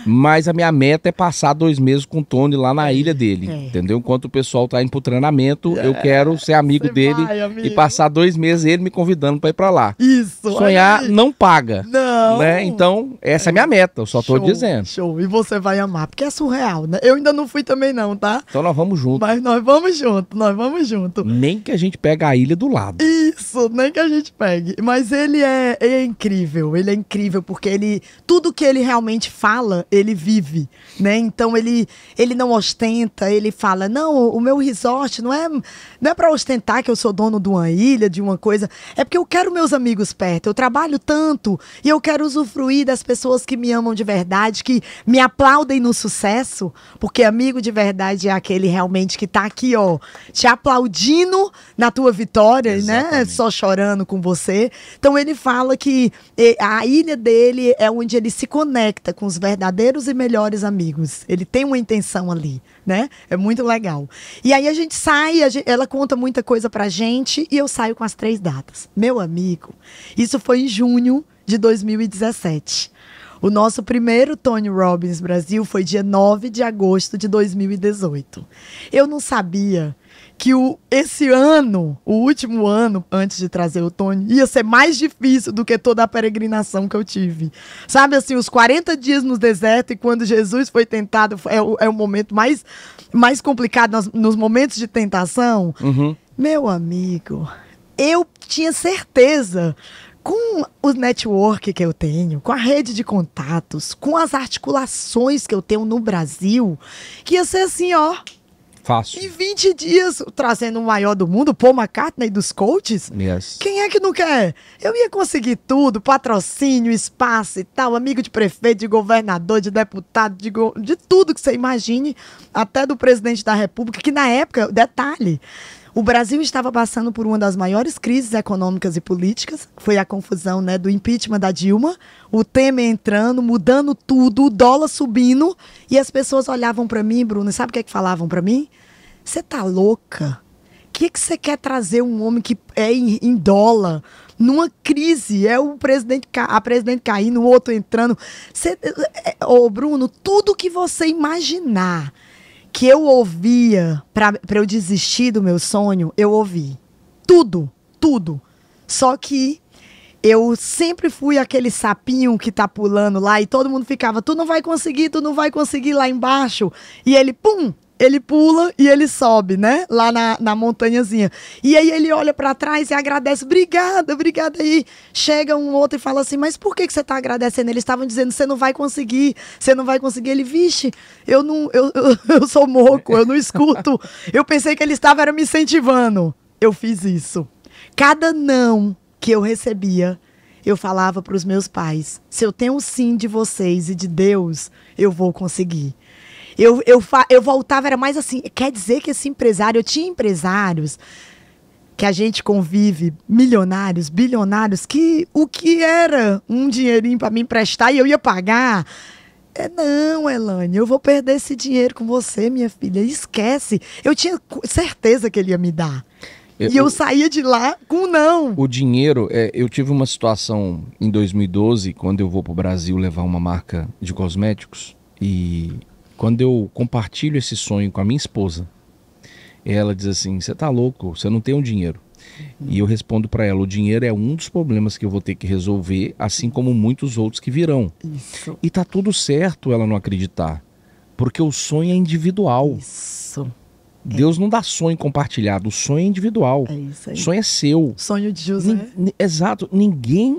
[SPEAKER 1] Mas a minha meta é passar dois meses com o Tony lá na é. ilha dele. É. Entendeu? Enquanto o pessoal tá indo pro treinamento, é. eu quero ser amigo dele vai, amigo. e passar dois meses ele me convidando para ir para lá.
[SPEAKER 2] Isso. Sonhar aí.
[SPEAKER 1] não paga. Não. Né? Então, essa é a minha é. meta, eu só show, tô dizendo.
[SPEAKER 2] Show. E você vai amar, porque é surreal, né? Eu ainda não fui também não, tá? Então nós vamos junto. Mas nós vamos junto, nós vamos junto. Nem que a gente pegue a ilha do lado. Isso, nem que a gente pegue. Mas ele é, é incrível, ele é incrível porque ele tudo que ele realmente fala, ele vive, né? Então ele ele não ostenta, ele fala: "Não, o meu resort não é não é para ostentar que eu sou dono de uma ilha, de uma coisa, é porque eu quero meus amigos perto. Eu trabalho tanto e eu quero usufruir das pessoas que me amam de verdade, que me aplaudem no sucesso, porque amigo de verdade é aquele realmente que tá aqui, ó, te aplaudindo na tua vitória, né? Exatamente. né? Só chorando com você. Então ele fala que a ilha dele é onde ele se conecta com os verdadeiros verdadeiros e melhores amigos. Ele tem uma intenção ali, né? É muito legal. E aí a gente sai, a gente, ela conta muita coisa pra gente e eu saio com as três datas. Meu amigo, isso foi em junho de 2017. O nosso primeiro Tony Robbins Brasil foi dia 9 de agosto de 2018. Eu não sabia que o, esse ano, o último ano antes de trazer o Tony, ia ser mais difícil do que toda a peregrinação que eu tive. Sabe assim, os 40 dias no deserto e quando Jesus foi tentado, é o, é o momento mais, mais complicado nos, nos momentos de tentação. Uhum. Meu amigo, eu tinha certeza com o network que eu tenho, com a rede de contatos, com as articulações que eu tenho no Brasil, que ia ser assim, ó, Fácil. Em 20 dias, trazendo o maior do mundo, Paul McCartney dos coaches. Yes. Quem é que não quer? Eu ia conseguir tudo, patrocínio, espaço e tal, amigo de prefeito, de governador, de deputado, de, go... de tudo que você imagine, até do presidente da república, que na época, detalhe, o Brasil estava passando por uma das maiores crises econômicas e políticas, foi a confusão né, do impeachment da Dilma, o Temer entrando, mudando tudo, o dólar subindo, e as pessoas olhavam para mim, Bruno, sabe o que, é que falavam para mim? Você tá louca? que é que você quer trazer um homem que é em, em, dólar numa crise? É o presidente a presidente caindo, o outro entrando. Você, eh, eh, ô Bruno, tudo que você imaginar que eu ouvia para eu desistir do meu sonho, eu ouvi. Tudo, tudo. Só que eu sempre fui aquele sapinho que tá pulando lá e todo mundo ficava, tu não vai conseguir, tu não vai conseguir lá embaixo. E ele, pum, ele pula e ele sobe, né? Lá na, na montanhazinha. E aí ele olha para trás e agradece. Obrigada, obrigada. E chega um outro e fala assim: Mas por que, que você tá agradecendo? Eles estavam dizendo: Você não vai conseguir, você não vai conseguir. Ele, vixe, eu não, eu, [laughs] eu, eu sou moco, eu não escuto. Eu pensei que ele estava era me incentivando. Eu fiz isso. Cada não que eu recebia, eu falava para os meus pais: se eu tenho um sim de vocês e de Deus, eu vou conseguir. Eu, eu, eu voltava, era mais assim. Quer dizer que esse empresário, eu tinha empresários que a gente convive, milionários, bilionários, que o que era um dinheirinho para me emprestar e eu ia pagar. É, não, Elane, eu vou perder esse dinheiro com você, minha filha. Esquece. Eu tinha certeza que ele ia me dar. Eu, é, e eu saía de lá com
[SPEAKER 1] não. O dinheiro, é, eu tive uma situação em 2012, quando eu vou para o Brasil levar uma marca de cosméticos, e quando eu compartilho esse sonho com a minha esposa, ela diz assim: "Você tá louco? Você não tem um dinheiro". E eu respondo para ela: o dinheiro é um dos problemas que eu vou ter que resolver, assim como muitos outros que virão. Isso. E tá tudo certo ela não acreditar, porque o sonho é individual. Isso. Deus é. não dá sonho compartilhado, o sonho é individual. É isso aí. Sonho é seu. Sonho de José. né? exato. Ninguém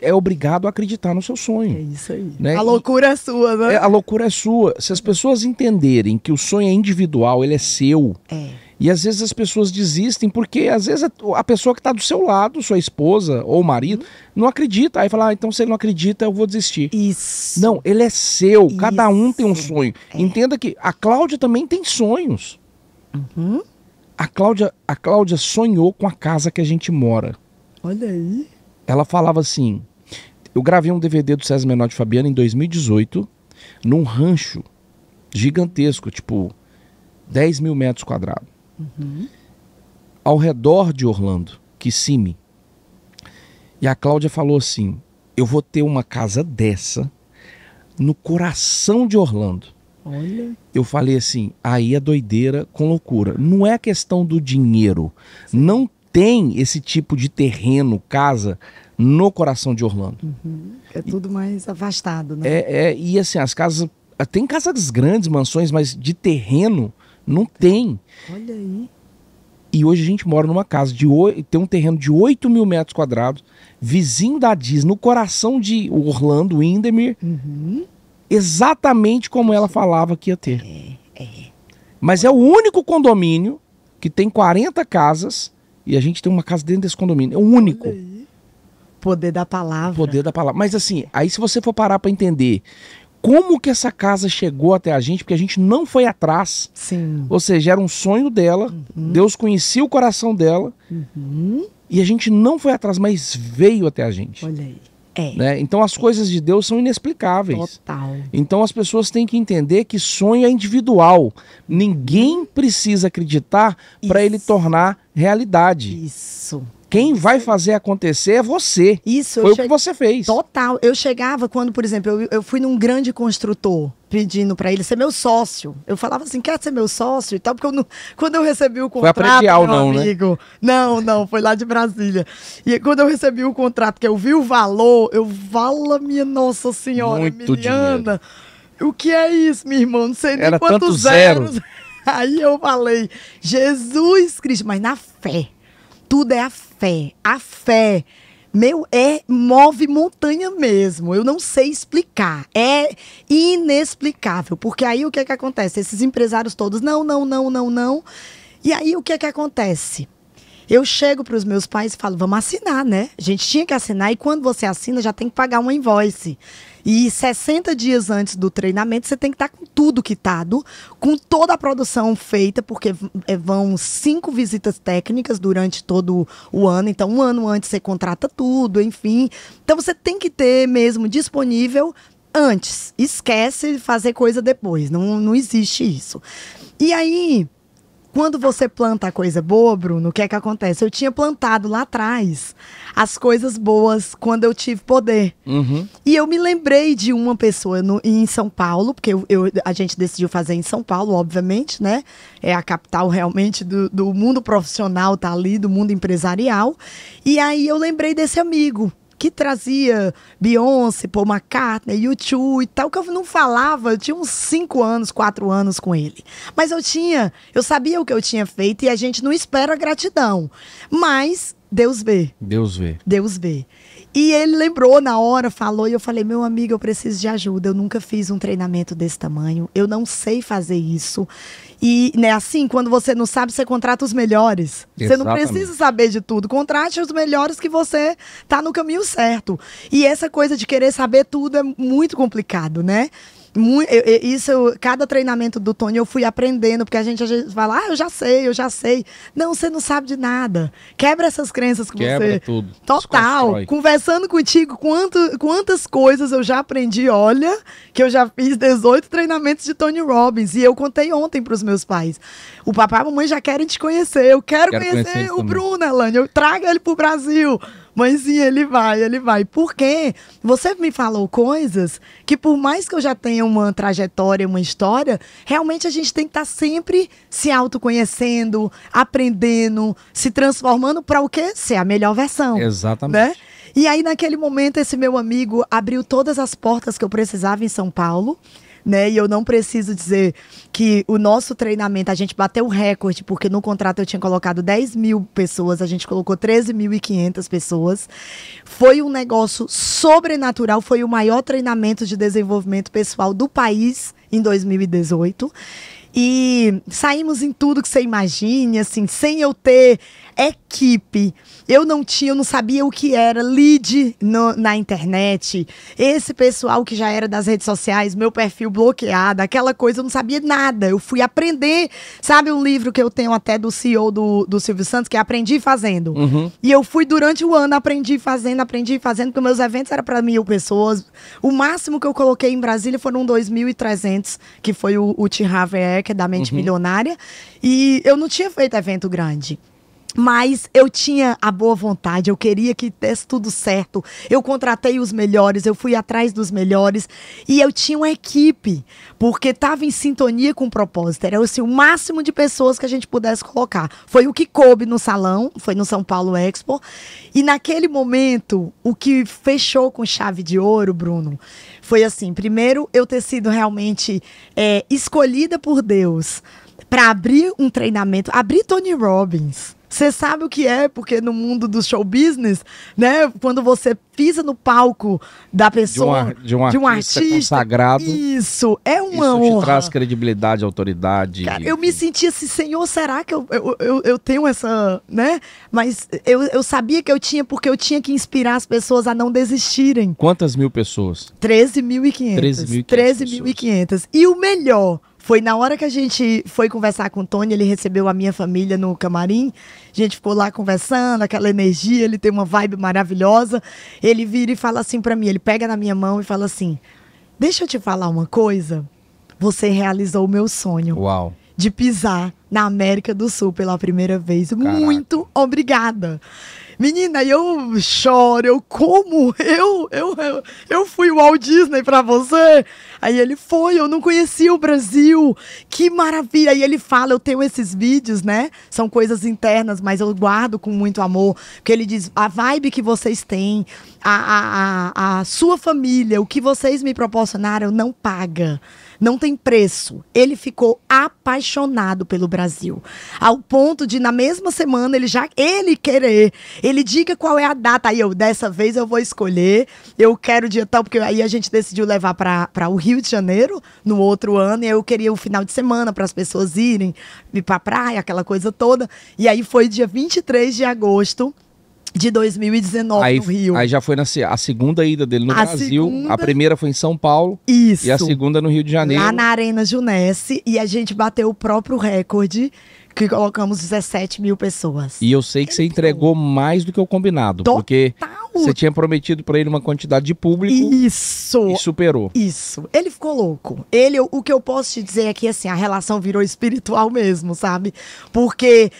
[SPEAKER 1] é obrigado a acreditar no seu sonho. É isso aí. Né? A loucura é sua, né? É, a loucura é sua. Se as pessoas entenderem que o sonho é individual, ele é seu. É. E às vezes as pessoas desistem porque às vezes a pessoa que está do seu lado, sua esposa ou marido, não acredita. Aí fala, ah, então se ele não acredita, eu vou desistir. Isso. Não, ele é seu. Isso. Cada um tem um sonho. É. Entenda que a Cláudia também tem sonhos. Uhum. A Cláudia, a Cláudia sonhou com a casa que a gente mora.
[SPEAKER 2] Olha aí.
[SPEAKER 1] Ela falava assim: eu gravei um DVD do César Menor de Fabiano em 2018, num rancho gigantesco, tipo 10 mil metros quadrados, uhum. ao redor de Orlando, Kissimmee. E a Cláudia falou assim: eu vou ter uma casa dessa no coração de Orlando. Olha. Eu falei assim: aí é doideira com loucura. Não é questão do dinheiro. Sim. Não tem esse tipo de terreno, casa no coração de Orlando. Uhum.
[SPEAKER 2] É tudo mais afastado, né?
[SPEAKER 1] É, é, e assim, as casas. Tem casas grandes, mansões, mas de terreno não tem. Olha aí. E hoje a gente mora numa casa de tem um terreno de 8 mil metros quadrados, vizinho da Disney, no coração de Orlando, Windermere, uhum. exatamente como ela falava que ia ter. É, é. Mas é o único condomínio que tem 40 casas e a gente tem uma casa dentro desse condomínio. É o único. Olha aí. Poder da palavra. Poder da palavra. Mas assim, aí se você for parar para entender como que essa casa chegou até a gente, porque a gente não foi atrás. Sim. Ou seja, era um sonho dela, uhum. Deus conhecia o coração dela, uhum. e a gente não foi atrás, mas veio até a gente. Olha aí. É. Né? Então as coisas de Deus são inexplicáveis. Total. Então as pessoas têm que entender que sonho é individual. Ninguém precisa acreditar para ele tornar realidade. Isso. Quem vai fazer acontecer é você. Isso.
[SPEAKER 2] Foi o que você fez. Total. Eu chegava quando, por exemplo, eu, eu fui num grande construtor pedindo para ele ser meu sócio. Eu falava assim, quer ser meu sócio e tal, porque eu não... quando eu recebi o contrato, foi a meu não, né? amigo, né? não, não, foi lá de Brasília. E quando eu recebi o contrato, que eu vi o valor, eu vala minha nossa senhora, Muito o que é isso, minha irmã? Não sei nem quanto quantos zero. zeros. [laughs] Aí eu falei, Jesus Cristo, mas na fé tudo é a fé. A fé, meu, é move montanha mesmo. Eu não sei explicar. É inexplicável. Porque aí o que é que acontece? Esses empresários todos, não, não, não, não, não. E aí o que é que acontece? Eu chego para os meus pais e falo, vamos assinar, né? A gente tinha que assinar e quando você assina já tem que pagar um invoice. E 60 dias antes do treinamento, você tem que estar tá com tudo quitado, com toda a produção feita, porque é, vão cinco visitas técnicas durante todo o ano. Então, um ano antes você contrata tudo, enfim. Então, você tem que ter mesmo disponível antes. Esquece fazer coisa depois. Não, não existe isso. E aí quando você planta coisa boa, Bruno, o que é que acontece? Eu tinha plantado lá atrás as coisas boas quando eu tive poder. Uhum. E eu me lembrei de uma pessoa no, em São Paulo, porque eu, eu, a gente decidiu fazer em São Paulo, obviamente, né? É a capital realmente do, do mundo profissional, tá ali, do mundo empresarial. E aí eu lembrei desse amigo que trazia Beyoncé, Paul McCartney, U2 e tal, que eu não falava, eu tinha uns 5 anos, 4 anos com ele. Mas eu tinha, eu sabia o que eu tinha feito e a gente não espera gratidão. Mas Deus vê. Deus vê. Deus vê. E ele lembrou na hora, falou, e eu falei: meu amigo, eu preciso de ajuda. Eu nunca fiz um treinamento desse tamanho, eu não sei fazer isso. E, né, assim, quando você não sabe, você contrata os melhores. Exatamente. Você não precisa saber de tudo. Contrate os melhores que você tá no caminho certo. E essa coisa de querer saber tudo é muito complicado, né? isso, cada treinamento do Tony eu fui aprendendo, porque a gente, a gente fala, ah, eu já sei, eu já sei. Não, você não sabe de nada. Quebra essas crenças com Quebra você. Tudo. Total. Conversando contigo, quanto, quantas coisas eu já aprendi, olha, que eu já fiz 18 treinamentos de Tony Robbins. E eu contei ontem para os meus pais. O papai e a mamãe já querem te conhecer. Eu quero, quero conhecer, conhecer o também. Bruno, Elane. Eu trago ele pro Brasil. Mas sim, ele vai, ele vai. Porque você me falou coisas que, por mais que eu já tenha uma trajetória, uma história, realmente a gente tem que estar tá sempre se autoconhecendo, aprendendo, se transformando para o quê? Ser a melhor versão. Né? Exatamente. Né? E aí, naquele momento, esse meu amigo abriu todas as portas que eu precisava em São Paulo né? E eu não preciso dizer que o nosso treinamento, a gente bateu um recorde, porque no contrato eu tinha colocado 10 mil pessoas, a gente colocou 13.500 pessoas. Foi um negócio sobrenatural, foi o maior treinamento de desenvolvimento pessoal do país em 2018. E saímos em tudo que você imagine, assim, sem eu ter equipe. Eu não tinha, eu não sabia o que era lead no, na internet. Esse pessoal que já era das redes sociais, meu perfil bloqueado, aquela coisa, eu não sabia nada. Eu fui aprender, sabe um livro que eu tenho até do CEO do, do Silvio Santos, que é Aprendi Fazendo. Uhum. E eu fui durante o ano, aprendi fazendo, aprendi fazendo, porque meus eventos eram para mil pessoas. O máximo que eu coloquei em Brasília foram 2.300, que foi o, o Tim Haver, que é da Mente uhum. Milionária. E eu não tinha feito evento grande. Mas eu tinha a boa vontade, eu queria que desse tudo certo. Eu contratei os melhores, eu fui atrás dos melhores e eu tinha uma equipe, porque estava em sintonia com o propósito. Era assim, o máximo de pessoas que a gente pudesse colocar. Foi o que coube no salão, foi no São Paulo Expo. E naquele momento, o que fechou com chave de ouro, Bruno, foi assim: primeiro, eu ter sido realmente é, escolhida por Deus para abrir um treinamento, abrir Tony Robbins você sabe o que é, porque no mundo do show business, né? Quando você pisa no palco da pessoa, de, de, um, de artista, um, artista,
[SPEAKER 1] consagrado, isso é uma isso honra. Isso traz credibilidade, autoridade. Cara, eu
[SPEAKER 2] me sentia assim, Senhor, será que eu, eu, eu, eu, tenho essa, né? Mas eu, eu sabia que eu tinha, porque eu tinha que inspirar as pessoas a não desistirem.
[SPEAKER 1] Quantas mil pessoas?
[SPEAKER 2] 13.500. 13.500. E o melhor, foi na hora que a gente foi conversar com o Tony, ele recebeu a minha família no camarim a gente ficou lá conversando, aquela energia, ele tem uma vibe maravilhosa. Ele vira e fala assim para mim, ele pega na minha mão e fala assim: "Deixa eu te falar uma coisa. Você realizou o meu sonho." Uau. De pisar na América do Sul pela primeira vez. Caraca. Muito obrigada. Menina, eu choro, eu como, eu, eu, eu, eu fui o Walt Disney para você. Aí ele foi, eu não conhecia o Brasil. Que maravilha. E ele fala, eu tenho esses vídeos, né? São coisas internas, mas eu guardo com muito amor. Porque ele diz, a vibe que vocês têm, a, a, a, a sua família, o que vocês me proporcionaram, não paga não tem preço. Ele ficou apaixonado pelo Brasil, ao ponto de na mesma semana ele já ele querer, ele diga qual é a data aí eu dessa vez eu vou escolher, eu quero o dia tal porque aí a gente decidiu levar para o Rio de Janeiro no outro ano e eu queria o final de semana para as pessoas irem ir para praia, aquela coisa toda. E aí foi dia 23 de agosto de 2019 aí,
[SPEAKER 1] no Rio. Aí já foi na, a segunda ida dele no a Brasil. Segunda... A primeira foi em São Paulo. Isso. E a segunda no Rio de Janeiro. Lá na
[SPEAKER 2] Arena Junesse. E a gente bateu o próprio recorde, que colocamos 17 mil pessoas.
[SPEAKER 1] E eu sei que você então, entregou mais do que o combinado. Total. Porque você tinha prometido para ele uma quantidade de público. Isso. E superou.
[SPEAKER 2] Isso. Ele ficou louco. Ele, o que eu posso te dizer aqui, é que, assim, a relação virou espiritual mesmo, sabe? Porque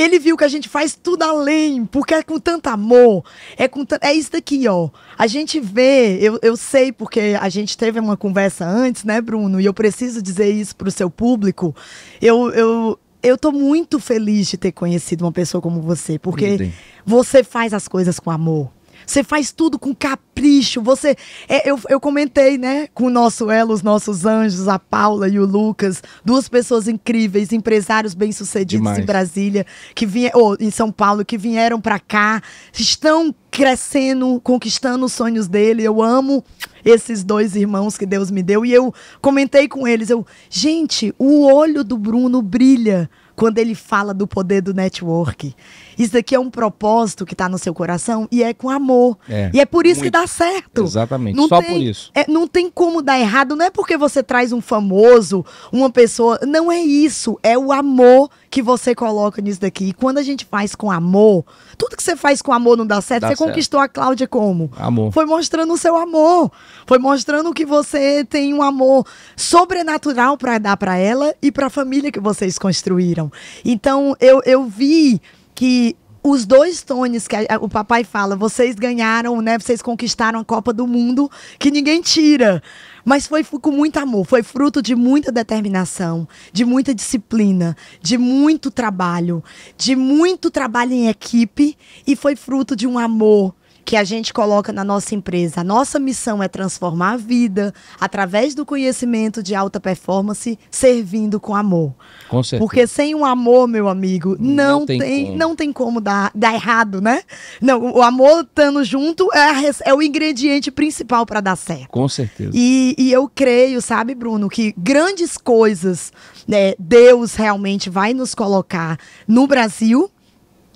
[SPEAKER 2] ele viu que a gente faz tudo além, porque é com tanto amor. É, com é isso daqui, ó. A gente vê, eu, eu sei, porque a gente teve uma conversa antes, né, Bruno? E eu preciso dizer isso pro seu público. Eu, eu, eu tô muito feliz de ter conhecido uma pessoa como você, porque você faz as coisas com amor. Você faz tudo com capricho. Você. É, eu, eu comentei, né, com o nosso elo, os nossos anjos, a Paula e o Lucas, duas pessoas incríveis, empresários bem-sucedidos Demais. em Brasília, que vinha, ou em São Paulo, que vieram para cá, estão crescendo, conquistando os sonhos dele. Eu amo esses dois irmãos que Deus me deu. E eu comentei com eles, eu, gente, o olho do Bruno brilha quando ele fala do poder do network. Isso daqui é um propósito que está no seu coração e é com amor. É, e é por isso muito. que dá certo.
[SPEAKER 1] Exatamente, não só tem, por isso.
[SPEAKER 2] É, não tem como dar errado, não é porque você traz um famoso, uma pessoa. Não é isso. É o amor que você coloca nisso daqui. E quando a gente faz com amor, tudo que você faz com amor não dá certo. Dá você certo. conquistou a Cláudia como? Amor. Foi mostrando o seu amor. Foi mostrando que você tem um amor sobrenatural para dar para ela e para a família que vocês construíram. Então, eu, eu vi que os dois tones que a, o papai fala, vocês ganharam, né? Vocês conquistaram a Copa do Mundo, que ninguém tira. Mas foi com muito amor, foi fruto de muita determinação, de muita disciplina, de muito trabalho, de muito trabalho em equipe e foi fruto de um amor que a gente coloca na nossa empresa. A nossa missão é transformar a vida através do conhecimento de alta performance, servindo com amor. Com certeza. Porque sem um amor, meu amigo, não, não tem, não tem como dar, dar errado, né? Não, o amor estando junto é, a, é o ingrediente principal para dar certo.
[SPEAKER 1] Com certeza.
[SPEAKER 2] E, e eu creio, sabe, Bruno, que grandes coisas né, Deus realmente vai nos colocar no Brasil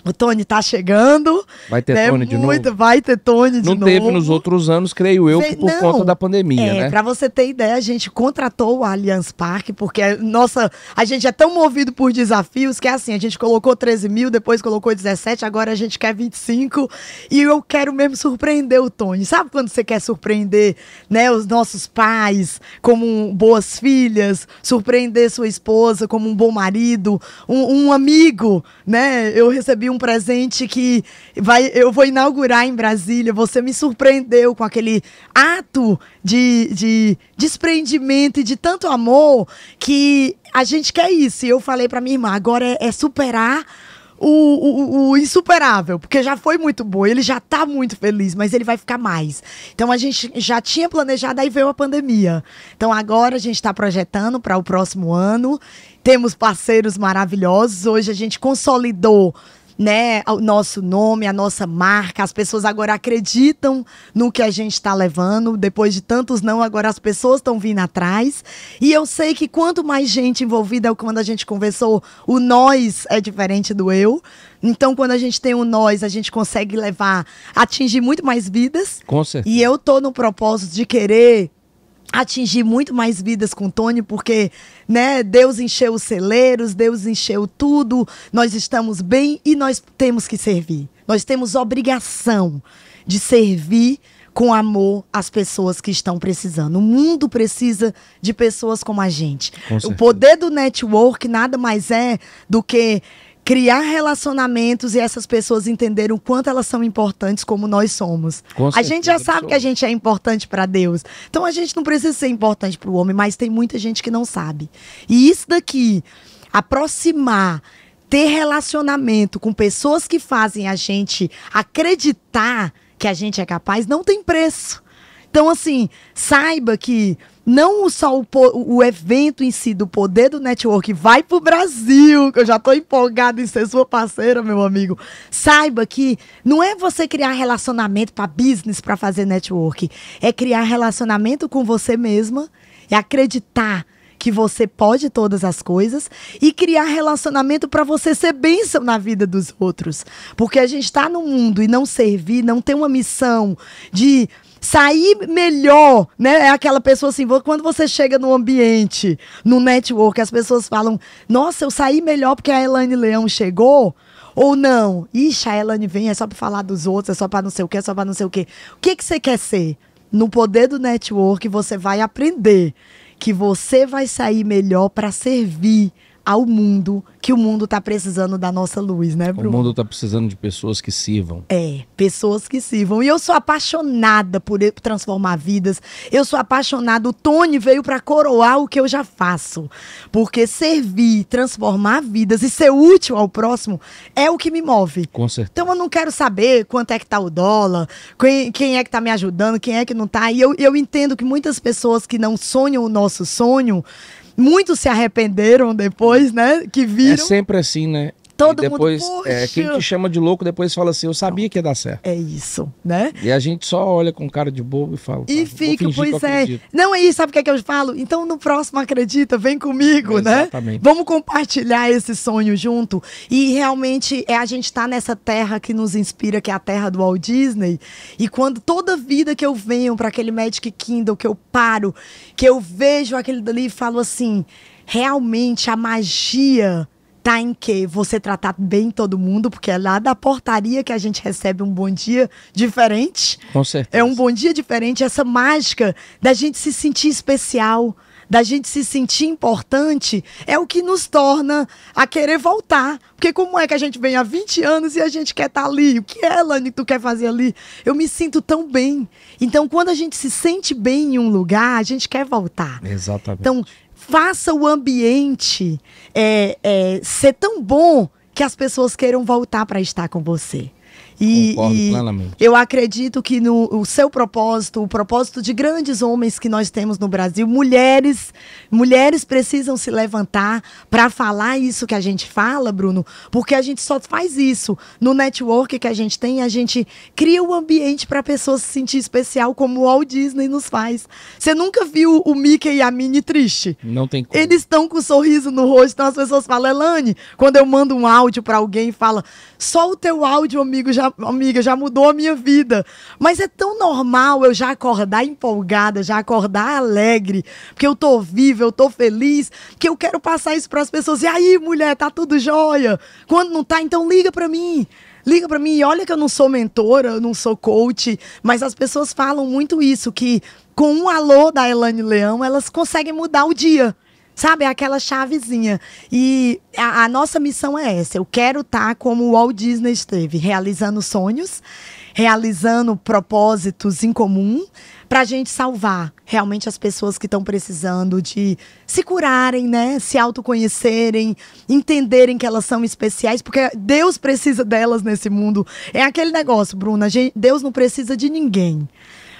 [SPEAKER 2] o Tony tá chegando. Vai ter né? Tony de Muito, novo? Vai ter Tony de não novo. Não teve nos
[SPEAKER 1] outros anos, creio eu, por não, conta da pandemia, é, né? Pra você
[SPEAKER 2] ter ideia, a gente contratou o Allianz Parque, porque, a nossa, a gente é tão movido por desafios que é assim, a gente colocou 13 mil, depois colocou 17, agora a gente quer 25. E eu quero mesmo surpreender o Tony. Sabe quando você quer surpreender né, os nossos pais como boas filhas, surpreender sua esposa como um bom marido, um, um amigo, né? Eu recebi um um presente que vai, eu vou inaugurar em Brasília. Você me surpreendeu com aquele ato de, de desprendimento e de tanto amor que a gente quer isso. E eu falei para minha irmã, agora é, é superar o, o, o, insuperável, porque já foi muito bom, ele já tá muito feliz, mas ele vai ficar mais. Então a gente já tinha planejado, aí veio a pandemia. Então agora a gente está projetando para o próximo ano, temos parceiros maravilhosos, hoje a gente consolidou né, o nosso nome, a nossa marca. As pessoas agora acreditam no que a gente está levando. Depois de tantos não, agora as pessoas estão vindo atrás. E eu sei que quanto mais gente envolvida, é quando a gente conversou, o nós é diferente do eu. Então, quando a gente tem um nós, a gente consegue levar, atingir muito mais vidas. Com certeza. E eu tô no propósito de querer atingir muito mais vidas com Tony, porque, né, Deus encheu os celeiros, Deus encheu tudo, nós estamos bem e nós temos que servir. Nós temos obrigação de servir com amor as pessoas que estão precisando. O mundo precisa de pessoas como a gente. O poder do network nada mais é do que criar relacionamentos e essas pessoas entenderam o quanto elas são importantes como nós somos. Com a certeza, gente já sabe que a gente é importante para Deus. Então a gente não precisa ser importante para o homem, mas tem muita gente que não sabe. E isso daqui, aproximar, ter relacionamento com pessoas que fazem a gente acreditar que a gente é capaz, não tem preço. Então assim, saiba que não só o, o evento em si do poder do network vai pro Brasil, que eu já tô empolgada em ser sua parceira, meu amigo. Saiba que não é você criar relacionamento para business para fazer network, é criar relacionamento com você mesma, é acreditar que você pode todas as coisas e criar relacionamento para você ser bênção na vida dos outros. Porque a gente está no mundo e não servir, não ter uma missão de sair melhor, né? É aquela pessoa assim, quando você chega no ambiente, no network, as pessoas falam: "Nossa, eu saí melhor porque a Elaine Leão chegou" ou não? Ixi, a Elaine vem é só para falar dos outros, é só para não sei o que, é só para não sei o que. O que que você quer ser? No poder do network você vai aprender que você vai sair melhor para servir ao mundo, que o mundo está precisando da nossa luz, né, Bruno? O mundo
[SPEAKER 1] está precisando de pessoas que sirvam.
[SPEAKER 2] É, pessoas que sirvam. E eu sou apaixonada por transformar vidas. Eu sou apaixonada. O Tony veio para coroar o que eu já faço. Porque servir, transformar vidas e ser útil ao próximo é o que me move. Com certeza. Então eu não quero saber quanto é que tá o dólar, quem, quem é que está me ajudando, quem é que não está. E eu, eu entendo que muitas pessoas que não sonham o nosso sonho Muitos se arrependeram depois, né? Que é viram. É sempre assim, né? Todo e depois, mundo, Poxa. é, quem te
[SPEAKER 1] chama de louco depois fala assim, eu sabia que ia dar certo. É isso, né? E a gente só olha com cara de bobo e fala. E tá, fica, pois é.
[SPEAKER 2] Não é isso, sabe o que, é que eu falo? Então no próximo acredita, vem comigo, é, né? Exatamente. Vamos compartilhar esse sonho junto. E realmente é a gente tá nessa terra que nos inspira, que é a terra do Walt Disney. E quando toda vida que eu venho para aquele Magic Kingdom, que eu paro, que eu vejo aquele dali e falo assim, realmente a magia tá em que você tratar bem todo mundo, porque é lá da portaria que a gente recebe um bom dia diferente. Com certeza. É um bom dia diferente, essa mágica da gente se sentir especial, da gente se sentir importante, é o que nos torna a querer voltar. Porque como é que a gente vem há 20 anos e a gente quer estar tá ali? O que é, Lani, que tu quer fazer ali? Eu me sinto tão bem. Então, quando a gente se sente bem em um lugar, a gente quer voltar. Exatamente. Então, faça o ambiente é, é, ser tão bom que as pessoas queiram voltar para estar com você. E, e eu acredito que no o seu propósito, o propósito de grandes homens que nós temos no Brasil, mulheres, mulheres precisam se levantar para falar isso que a gente fala, Bruno, porque a gente só faz isso no network que a gente tem, a gente cria o um ambiente para a pessoa se sentir especial como o Walt Disney nos faz. Você nunca viu o Mickey e a Minnie triste? Não tem como. Eles estão com um sorriso no rosto, então as pessoas falam, Elane, quando eu mando um áudio para alguém, fala, só o teu áudio, amigo, já já, amiga, já mudou a minha vida. Mas é tão normal eu já acordar empolgada, já acordar alegre, porque eu tô viva, eu tô feliz, que eu quero passar isso para as pessoas. E aí, mulher, tá tudo jóia? Quando não tá, então liga para mim liga para mim e olha que eu não sou mentora, eu não sou coach, mas as pessoas falam muito isso, que com um alô da Elane Leão, elas conseguem mudar o dia. Sabe, é aquela chavezinha. E a, a nossa missão é essa. Eu quero estar tá como o Walt Disney esteve, realizando sonhos, realizando propósitos em comum, para a gente salvar realmente as pessoas que estão precisando de se curarem, né? Se autoconhecerem, entenderem que elas são especiais, porque Deus precisa delas nesse mundo. É aquele negócio, Bruna. Gente, Deus não precisa de ninguém.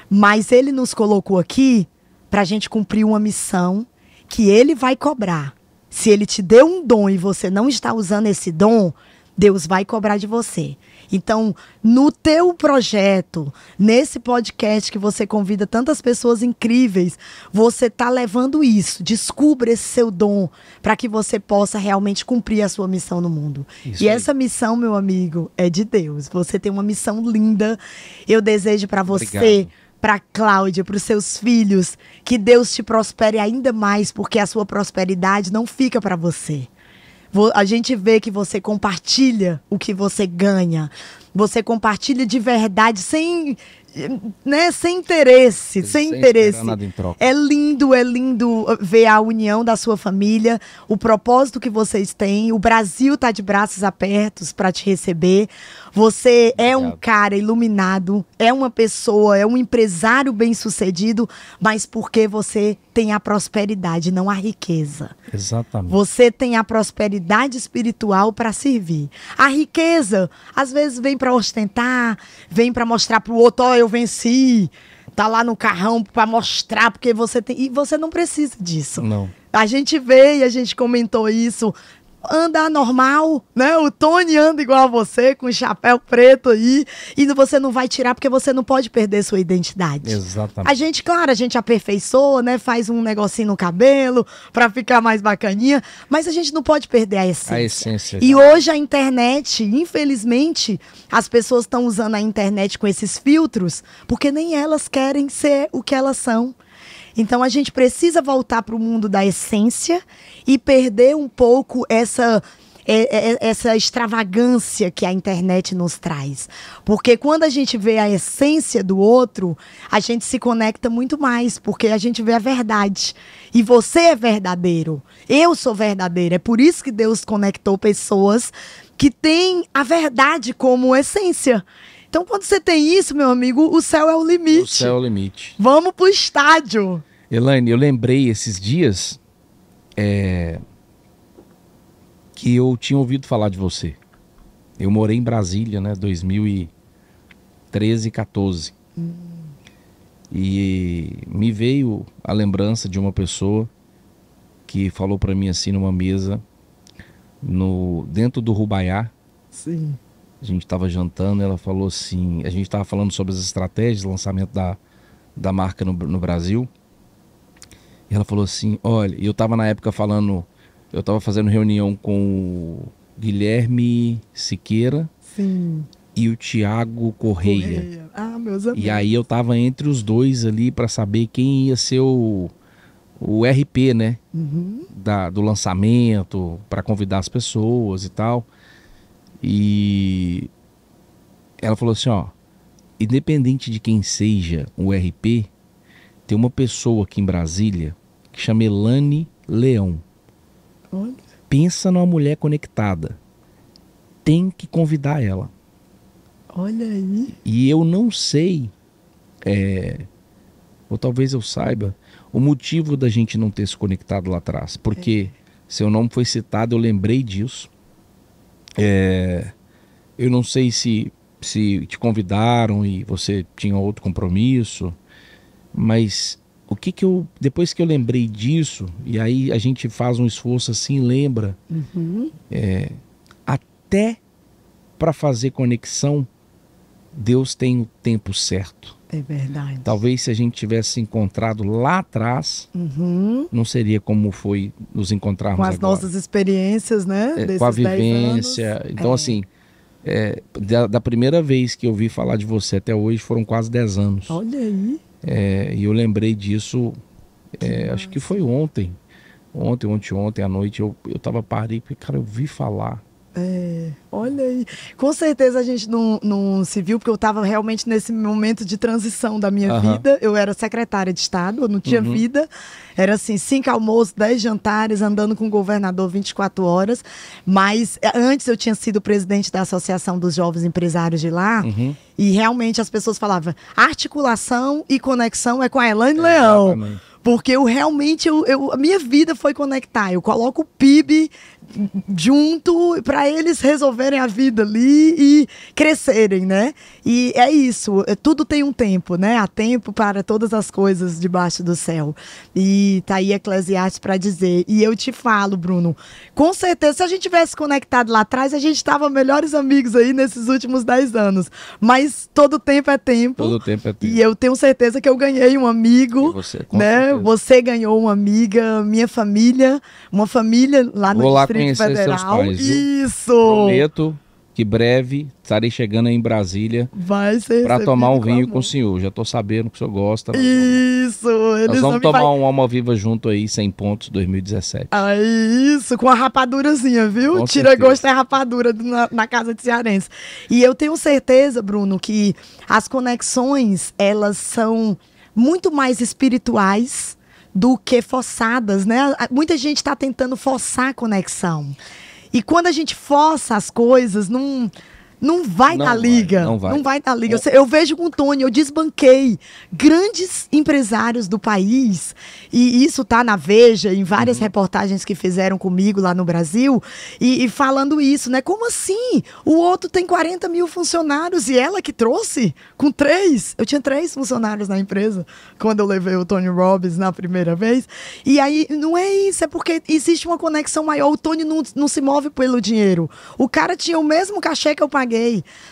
[SPEAKER 2] Mas ele nos colocou aqui para a gente cumprir uma missão que ele vai cobrar. Se ele te deu um dom e você não está usando esse dom, Deus vai cobrar de você. Então, no teu projeto, nesse podcast que você convida tantas pessoas incríveis, você está levando isso. Descubra esse seu dom para que você possa realmente cumprir a sua missão no mundo. Isso e aí. essa missão, meu amigo, é de Deus. Você tem uma missão linda. Eu desejo para você Obrigado para Cláudia, para os seus filhos, que Deus te prospere ainda mais, porque a sua prosperidade não fica para você. A gente vê que você compartilha o que você ganha. Você compartilha de verdade, sem, né, sem interesse, sem, sem interesse. É lindo, é lindo uh, ver a união da sua família, o propósito que vocês têm. O Brasil tá de braços abertos para te receber. Você é um cara iluminado, é uma pessoa, é um empresário bem-sucedido, mas porque você tem a prosperidade, não a riqueza. Exatamente. Você tem a prosperidade espiritual para servir. A riqueza, às vezes, vem para ostentar, vem para mostrar para o outro: ó, oh, eu venci. Tá lá no carrão para mostrar, porque você tem. E você não precisa disso. Não. A gente veio, a gente comentou isso anda normal, né? O Tony anda igual a você, com o chapéu preto aí, e você não vai tirar porque você não pode perder sua identidade. Exatamente. A gente, claro, a gente aperfeiçoa, né? Faz um negocinho no cabelo para ficar mais bacaninha, mas a gente não pode perder a essência. A
[SPEAKER 1] essência. E
[SPEAKER 2] hoje a internet, infelizmente, as pessoas estão usando a internet com esses filtros, porque nem elas querem ser o que elas são. Então a gente precisa voltar para o mundo da essência e perder um pouco essa é, é, é, essa extravagância que a internet nos traz. Porque quando a gente vê a essência do outro, a gente se conecta muito mais, porque a gente vê a verdade. E você é verdadeiro. Eu sou verdadeira. É por isso que Deus conectou pessoas que têm a verdade como essência. Então, quando você tem isso, meu amigo, o céu é o limite. O céu é o limite. Vamos pro estádio.
[SPEAKER 1] Elaine, eu lembrei esses dias é, que eu tinha ouvido falar de você. Eu morei em Brasília, né? 2013, 14. Hum. E me veio a lembrança de uma pessoa que falou para mim assim numa mesa no dentro do Rubaiá. Sim a gente estava jantando, ela falou assim, a gente estava falando sobre as estratégias, lançamento da, da marca no, no Brasil. E ela falou assim, olha, eu estava na época falando, eu estava fazendo reunião com o Guilherme Siqueira
[SPEAKER 2] Sim.
[SPEAKER 1] e o Tiago Correia.
[SPEAKER 2] Correia. Ah, meus amigos. E aí
[SPEAKER 1] eu estava entre os dois ali para saber quem ia ser o, o RP, né? Uhum. Da, do lançamento, para convidar as pessoas e tal. E ela falou assim, ó, independente de quem seja o RP, tem uma pessoa aqui em Brasília que chama Elane Leão. Olha. Pensa numa mulher conectada. Tem que convidar ela.
[SPEAKER 2] Olha aí.
[SPEAKER 1] E eu não sei, é, ou talvez eu saiba, o motivo da gente não ter se conectado lá atrás. Porque é. seu nome foi citado, eu lembrei disso. É, eu não sei se, se te convidaram e você tinha outro compromisso, mas o que que eu depois que eu lembrei disso e aí a gente faz um esforço assim lembra uhum. é, até para fazer conexão Deus tem o tempo certo
[SPEAKER 2] é verdade.
[SPEAKER 1] Talvez se a gente tivesse encontrado lá atrás,
[SPEAKER 2] uhum.
[SPEAKER 1] não seria como foi nos encontrarmos agora. Com as agora.
[SPEAKER 2] nossas experiências, né? É, com a vivência. Então, é.
[SPEAKER 1] assim, é, da, da, primeira vez que eu vi falar de você até hoje foram quase 10 anos. Olha aí. É, e eu lembrei disso, é, que acho que foi ontem. Ontem, ontem, ontem à noite, eu, eu tava parei, porque, cara, eu vi falar
[SPEAKER 2] é, olha aí. Com certeza a gente não, não se viu, porque eu estava realmente nesse momento de transição da minha uhum. vida. Eu era secretária de Estado, eu não tinha uhum. vida. Era assim, cinco almoços, dez jantares, andando com o governador 24 horas. Mas é, antes eu tinha sido presidente da Associação dos Jovens Empresários de lá. Uhum. E realmente as pessoas falavam, articulação e conexão é com a Elaine é, Leão. Exatamente porque eu realmente eu, eu, a minha vida foi conectar. Eu coloco o PIB junto para eles resolverem a vida ali e crescerem, né? E é isso, é, tudo tem um tempo, né? Há tempo para todas as coisas debaixo do céu. E tá aí Eclesiastes para dizer. E eu te falo, Bruno, com certeza se a gente tivesse conectado lá atrás, a gente estava melhores amigos aí nesses últimos 10 anos. Mas todo tempo é tempo. Todo tempo é tempo. E eu tenho certeza que eu ganhei um amigo, e você, né? Certeza. Você ganhou uma amiga, minha família, uma família lá Vou no lá distrito conhecer Federal. seus pais. Isso! Prometo
[SPEAKER 1] que breve estarei chegando em Brasília para tomar um vinho com o senhor. Já estou sabendo que o senhor gosta.
[SPEAKER 2] Isso! Nós vamos, tomar vai... um
[SPEAKER 1] alma viva junto aí, 100 pontos, 2017.
[SPEAKER 2] Ah, isso, com a rapadurazinha, viu? Com Tira certeza. gosto é rapadura na, na, casa de cearense. E eu tenho certeza, Bruno, que as conexões, elas são muito mais espirituais do que forçadas, né? Muita gente está tentando forçar a conexão. E quando a gente força as coisas, não. Num não vai não tá vai, liga. Não vai. Não vai na tá liga. É. Eu, eu vejo com o Tony, eu desbanquei grandes empresários do país, e isso tá na Veja, em várias uhum. reportagens que fizeram comigo lá no Brasil, e, e falando isso, né? Como assim? O outro tem 40 mil funcionários e ela que trouxe com três. Eu tinha três funcionários na empresa quando eu levei o Tony Robbins na primeira vez. E aí, não é isso, é porque existe uma conexão maior. O Tony não, não se move pelo dinheiro. O cara tinha o mesmo cachê que eu paguei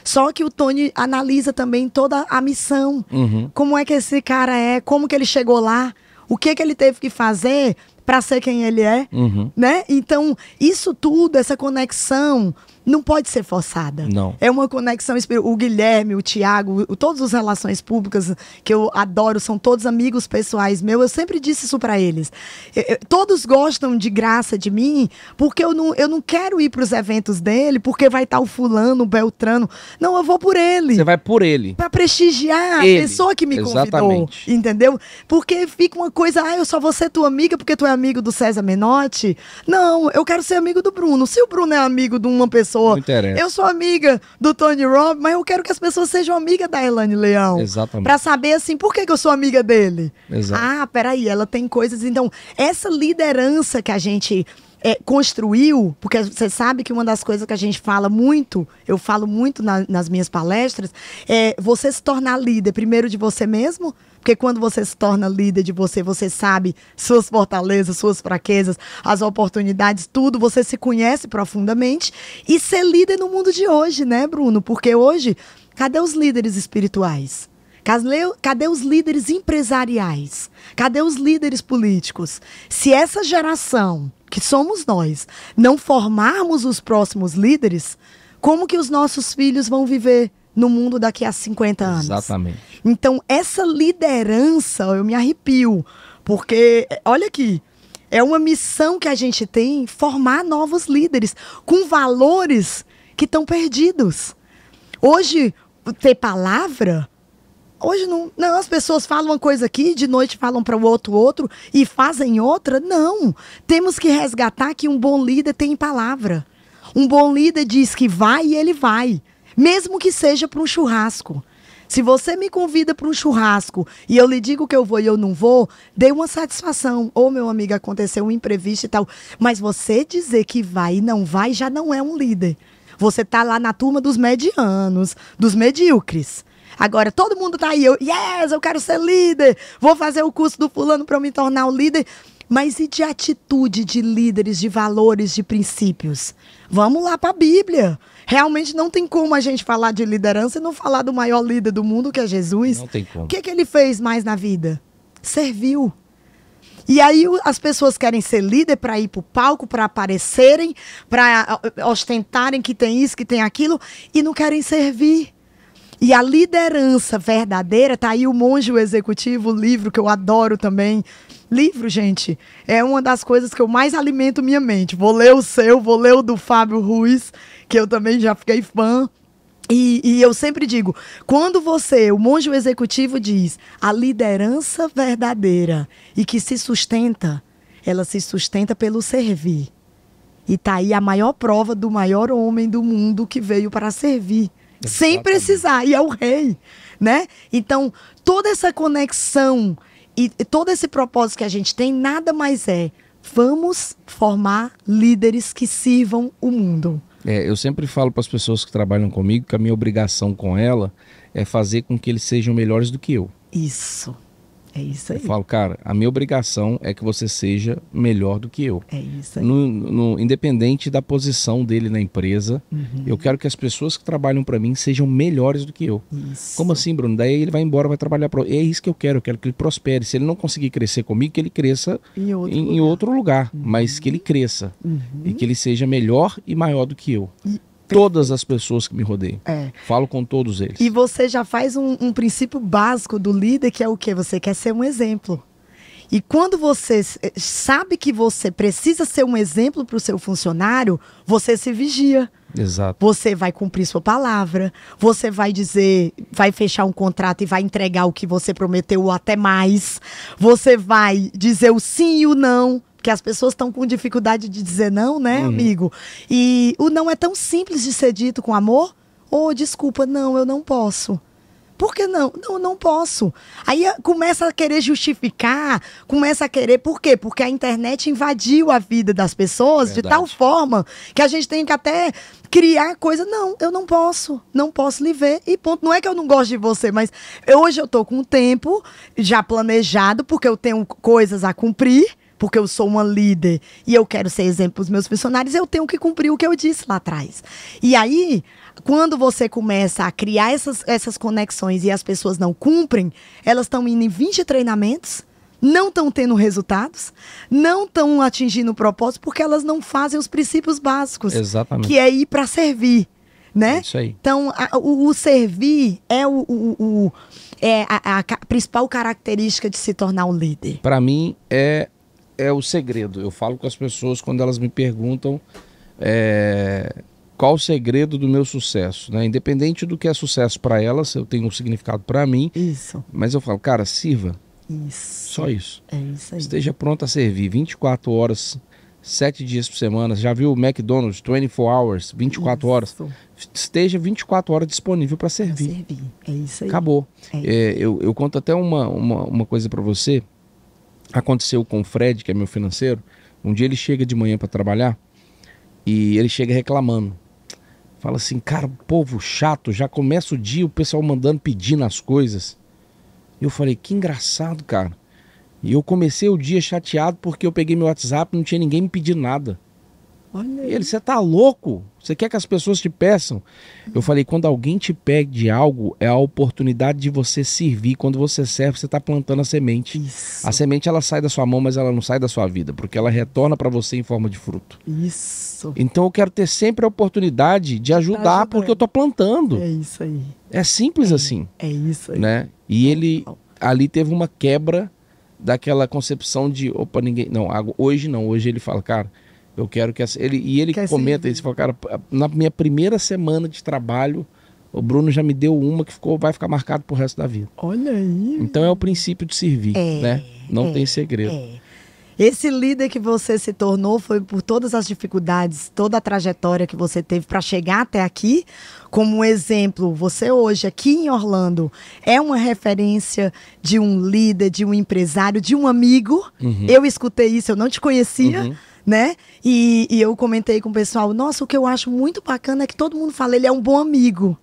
[SPEAKER 2] só que o Tony analisa também toda a missão. Uhum. Como é que esse cara é, como que ele chegou lá, o que que ele teve que fazer para ser quem ele é, uhum. né? Então, isso tudo, essa conexão não pode ser forçada. Não. É uma conexão O Guilherme, o Tiago, todas as relações públicas que eu adoro, são todos amigos pessoais meus. Eu sempre disse isso para eles. Eu, eu, todos gostam de graça de mim, porque eu não, eu não quero ir para os eventos dele, porque vai estar tá o fulano, o beltrano. Não, eu vou por ele. Você vai por ele. Para prestigiar ele. a pessoa que me Exatamente. convidou. Entendeu? Porque fica uma coisa, ah, eu só vou ser tua amiga porque tu é amigo do César Menotti. Não, eu quero ser amigo do Bruno. Se o Bruno é amigo de uma pessoa pessoa. Não interessa. Eu sou amiga do Tony Robbins, mas eu quero que as pessoas sejam amigas da Elane Leão. Exatamente. Pra saber, assim, por que, que eu sou amiga dele? Exato. Ah, peraí, ela tem coisas. Então, essa liderança que a gente. É, construiu, porque você sabe que uma das coisas que a gente fala muito, eu falo muito na, nas minhas palestras, é você se tornar líder primeiro de você mesmo, porque quando você se torna líder de você, você sabe suas fortalezas, suas fraquezas, as oportunidades, tudo, você se conhece profundamente. E ser líder no mundo de hoje, né, Bruno? Porque hoje, cadê os líderes espirituais? Cadê, os líderes empresariais? Cadê os líderes políticos? Se essa geração, que somos nós, não formarmos os próximos líderes, como que os nossos filhos vão viver? no mundo daqui a 50 anos. Exatamente. Então, essa liderança, eu me arrepio, porque, é, olha aqui, é uma missão que a gente tem formar novos líderes com valores que estão perdidos. Hoje, ter palavra. Hoje não, não, as pessoas falam uma coisa aqui, de noite falam para o outro outro e fazem outra. Não, temos que resgatar que um bom líder tem palavra. Um bom líder diz que vai e ele vai. Mesmo que seja para um churrasco. Se você me convida para um churrasco e eu lhe digo que eu vou e eu não vou, dê uma satisfação. Ou, oh, meu amigo, aconteceu um imprevisto e tal. Mas você dizer que vai e não vai já não é um líder. Você tá lá na turma dos medianos, dos medíocres. Agora, todo mundo tá aí, eu, yes, eu quero ser líder, vou fazer o curso do fulano para eu me tornar um líder. Mas e de atitude de líderes, de valores, de princípios? Vamos lá para a Bíblia. Realmente não tem como a gente falar de liderança e não falar do maior líder do mundo, que é Jesus. Não tem como. O que, que ele fez mais na vida? Serviu. E aí as pessoas querem ser líder para ir para o palco, para aparecerem, para ah, ah, ostentarem que tem isso, que tem aquilo, e não querem servir. E a liderança verdadeira, tá aí o Monge o Executivo, o livro que eu adoro também, Livro, gente, é uma das coisas que eu mais alimento minha mente. Vou ler o seu, vou ler o do Fábio Ruiz, que eu também já fiquei fã. E, e, eu sempre digo, quando você, o monge executivo diz, a liderança verdadeira e que se sustenta, ela se sustenta pelo servir. E tá aí a maior prova do maior homem do mundo que veio para servir, Exatamente. sem precisar, e é o rei, né? Então, toda essa conexão e, todo esse propósito que a gente tem nada mais é vamos formar líderes que sirvam o mundo.
[SPEAKER 1] É, eu sempre falo para as pessoas que trabalham comigo que a minha obrigação com ela é fazer com que eles sejam melhores do que eu.
[SPEAKER 2] Isso. É isso aí. Eu falo,
[SPEAKER 1] cara, a minha obrigação é que você seja melhor do que eu. É isso aí. No, no, independente da posição dele na empresa, uhum. eu quero que as pessoas que trabalham para mim sejam melhores do que eu. Isso. Como assim, Bruno? Daí ele vai embora, vai trabalhar para. É isso que eu quero. Eu quero que ele prospere. Se ele não conseguir crescer comigo, que ele cresça em outro em, lugar, em outro lugar uhum. mas que ele cresça uhum. e que ele seja melhor e maior do que eu. E todas as pessoas que me rodeiam. É. Falo com todos eles.
[SPEAKER 2] E você já faz um, um princípio básico do líder, que é o quê? Você quer ser um exemplo. E quando você eh, sabe que você precisa ser um exemplo para o seu funcionário, você se vigia. Exato. Você vai cumprir sua palavra, você vai dizer, vai fechar um contrato e vai entregar o que você prometeu ou até mais. Você vai dizer o sim e o não. Porque as pessoas estão com dificuldade de dizer não, né, uhum. amigo? E o não é tão simples de ser dito com amor. Ou oh, desculpa, não, eu não posso. Por que não? Não, não posso. Aí ah, começa a querer justificar, começa a querer. Por quê? Porque a internet invadiu a vida das pessoas Verdade. de tal forma que a gente tem que até criar coisa. Não, eu não posso. Não posso lhe ver. E ponto. Não é que eu não gosto de você, mas hoje eu estou com o tempo já planejado, porque eu tenho coisas a cumprir porque eu sou uma líder e eu quero ser exemplo para os meus funcionários, eu tenho que cumprir o que eu disse lá atrás. E aí, quando você começa a criar essas, essas conexões e as pessoas não cumprem, elas estão indo em 20 treinamentos, não estão tendo resultados, não estão atingindo o propósito porque elas não fazem os princípios básicos, Exatamente. que é ir para servir, né? É isso aí. Então, a, o, o, servir é o, o, o é a, a, principal característica de se tornar um líder.
[SPEAKER 1] Para mim é é o segredo. Eu falo com as pessoas quando elas me perguntam é, qual o segredo do meu sucesso, né? Independente do que é sucesso para elas, eu tenho um significado para mim. Isso. Mas eu falo, cara, sirva.
[SPEAKER 2] Isso. Só isso. É isso aí. Esteja pronto
[SPEAKER 1] a servir 24 horas, 7 dias por semana. Já viu o McDonald's 24 hours, 24 isso. horas. Esteja 24 horas disponível para servir. servir. É isso aí. Acabou. É, é isso. É, eu, eu conto até uma, uma, uma coisa para você Aconteceu com o Fred, que é meu financeiro. Um dia ele chega de manhã para trabalhar e ele chega reclamando. Fala assim, cara, povo chato, já começa o dia o pessoal mandando pedindo as coisas. Eu falei, que engraçado, cara. E eu comecei o dia chateado porque eu peguei meu WhatsApp e não tinha ninguém me pedindo nada. Olha aí. ele, você tá louco? Você quer que as pessoas te peçam? Eu falei, quando alguém te pede algo, é a oportunidade de você servir. Quando você serve, você está plantando a semente. Isso. A semente ela sai da sua mão, mas ela não sai da sua vida, porque ela retorna para você em forma de fruto.
[SPEAKER 2] Isso.
[SPEAKER 1] Então eu quero ter sempre a oportunidade de tá ajudar, tá porque eu estou plantando. É isso aí. É simples é, assim. É isso aí. Né? E ele ali teve uma quebra daquela concepção de, opa, ninguém, não, hoje não, hoje ele fala, cara, eu quero que essa, ele e ele que comenta esse... isso, fala, cara, na minha primeira semana de trabalho, o Bruno já me deu uma que ficou, vai ficar marcado pro resto da vida.
[SPEAKER 2] Olha aí.
[SPEAKER 1] Então é o princípio de servir, é, né? Não é, tem segredo. É.
[SPEAKER 2] Esse líder que você se tornou foi por todas as dificuldades, toda a trajetória que você teve para chegar até aqui. Como exemplo, você hoje aqui em Orlando é uma referência de um líder, de um empresário, de um amigo. Uhum. Eu escutei isso, eu não te conhecia. Uhum né? E, e eu comentei com o pessoal, nossa, o que eu acho muito bacana é que todo mundo fala, ele é um bom amigo.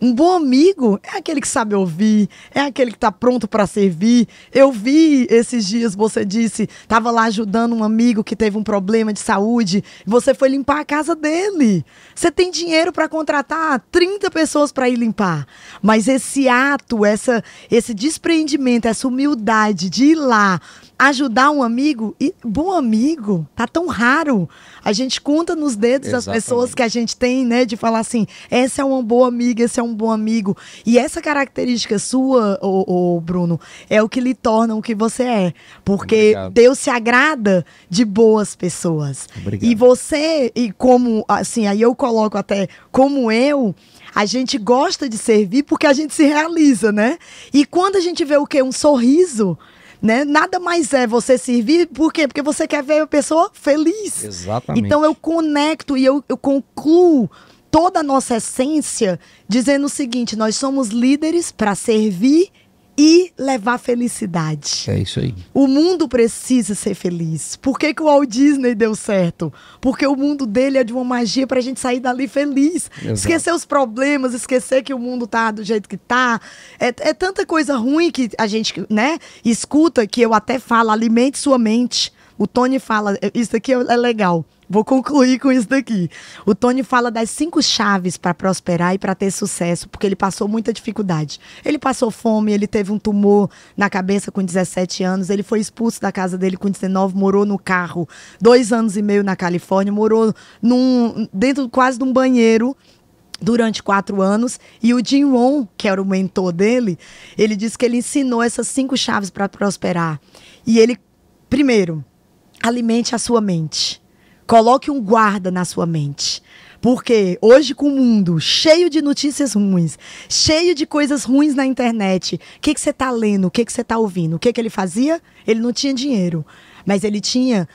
[SPEAKER 2] Um bom amigo é aquele que sabe ouvir, é aquele que está pronto para servir. Eu vi esses dias, você disse, estava lá ajudando um amigo que teve um problema de saúde, você foi limpar a casa dele. Você tem dinheiro para contratar 30 pessoas para ir limpar. Mas esse ato, essa, esse despreendimento, essa humildade de ir lá, ajudar um amigo, e bom amigo, tá tão raro. A gente conta nos dedos Exatamente. as pessoas que a gente tem, né, de falar assim, essa é uma boa amiga, esse é um bom amigo. E essa característica sua, o Bruno, é o que lhe torna o que você é, porque Obrigado. Deus se agrada de boas pessoas. Obrigado. E você, e como assim, aí eu coloco até como eu, a gente gosta de servir porque a gente se realiza, né? E quando a gente vê o que um sorriso né? Nada mais é você servir, por quê? Porque você quer ver a pessoa feliz. Exatamente. Então eu conecto e eu, eu concluo toda a nossa essência dizendo o seguinte: nós somos líderes para servir e levar felicidade. É isso aí. O mundo precisa ser feliz. Por que, que o Walt Disney deu certo? Porque o mundo dele é de uma magia pra gente sair dali feliz. Exato. Esquecer os problemas, esquecer que o mundo tá do jeito que tá. É, é tanta coisa ruim que a gente, né, escuta que eu até falo, alimente sua mente. O Tony fala, é, isso aqui é, é legal. Vou concluir com isso daqui. O Tony fala das cinco chaves para prosperar e para ter sucesso, porque ele passou muita dificuldade. Ele passou fome, ele teve um tumor na cabeça com 17 anos, ele foi expulso da casa dele com 19, morou no carro dois anos e meio na Califórnia, morou num, dentro quase de um banheiro durante quatro anos. E o Jim Rohn, que era o mentor dele, ele disse que ele ensinou essas cinco chaves para prosperar. E ele, primeiro, alimente a sua mente. Coloque um guarda na sua mente. Porque hoje, com o mundo cheio de notícias ruins, cheio de coisas ruins na internet, o que, você está lendo? O que, você está ouvindo? O que, que ele fazia? Ele não tinha dinheiro, mas ele tinha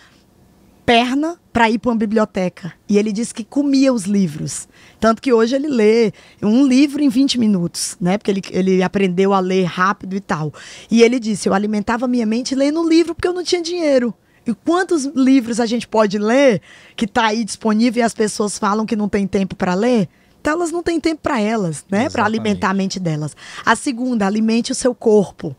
[SPEAKER 2] perna para ir para uma biblioteca. E ele disse que comia os livros. Tanto que hoje ele lê um livro em 20 minutos, né? Porque ele, ele aprendeu a ler rápido e tal. E ele disse: Eu alimentava minha mente lendo livro porque eu não tinha dinheiro. E quantos livros a gente pode ler que está aí disponível e as pessoas falam que não tem tempo para ler? Então elas não têm tempo para elas, né? Para alimentar a mente delas. A segunda, alimente o seu corpo.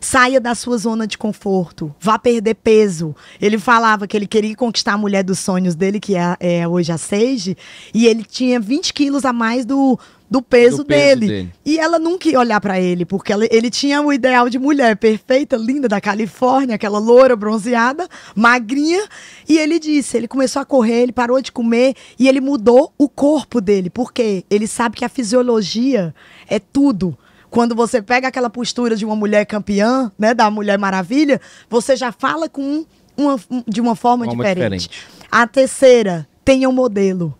[SPEAKER 2] Saia da sua zona de conforto, vá perder peso. Ele falava que ele queria conquistar a mulher dos sonhos dele, que é, é hoje a Seiji, e ele tinha 20 quilos a mais do, do peso, do peso dele. dele. E ela nunca ia olhar para ele, porque ela, ele tinha o ideal de mulher perfeita, linda, da Califórnia, aquela loura, bronzeada, magrinha. E ele disse: ele começou a correr, ele parou de comer e ele mudou o corpo dele, porque ele sabe que a fisiologia é tudo. Quando você pega aquela postura de uma mulher campeã, né, da Mulher Maravilha, você já fala com uma, de uma forma, uma diferente. diferente. A terceira, tenha um modelo.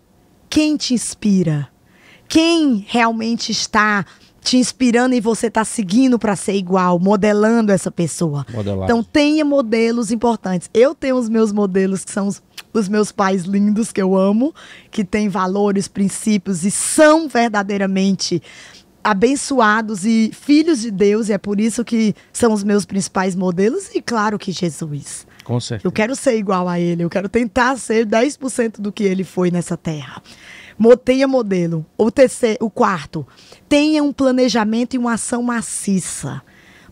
[SPEAKER 2] Quem te inspira? Quem realmente está te inspirando e você está seguindo para ser igual, modelando essa pessoa. Modelagem. Então tenha modelos importantes. Eu tenho os meus modelos que são os, os, meus pais lindos que eu amo, que têm valores, princípios e são verdadeiramente abençoados e filhos de Deus, e é por isso que são os meus principais modelos, e claro que Jesus. Com certeza. Eu quero ser igual a ele, eu quero tentar ser 10% do que ele foi nessa terra. Tenha modelo. O, terceiro, o quarto, tenha um planejamento e uma ação maciça.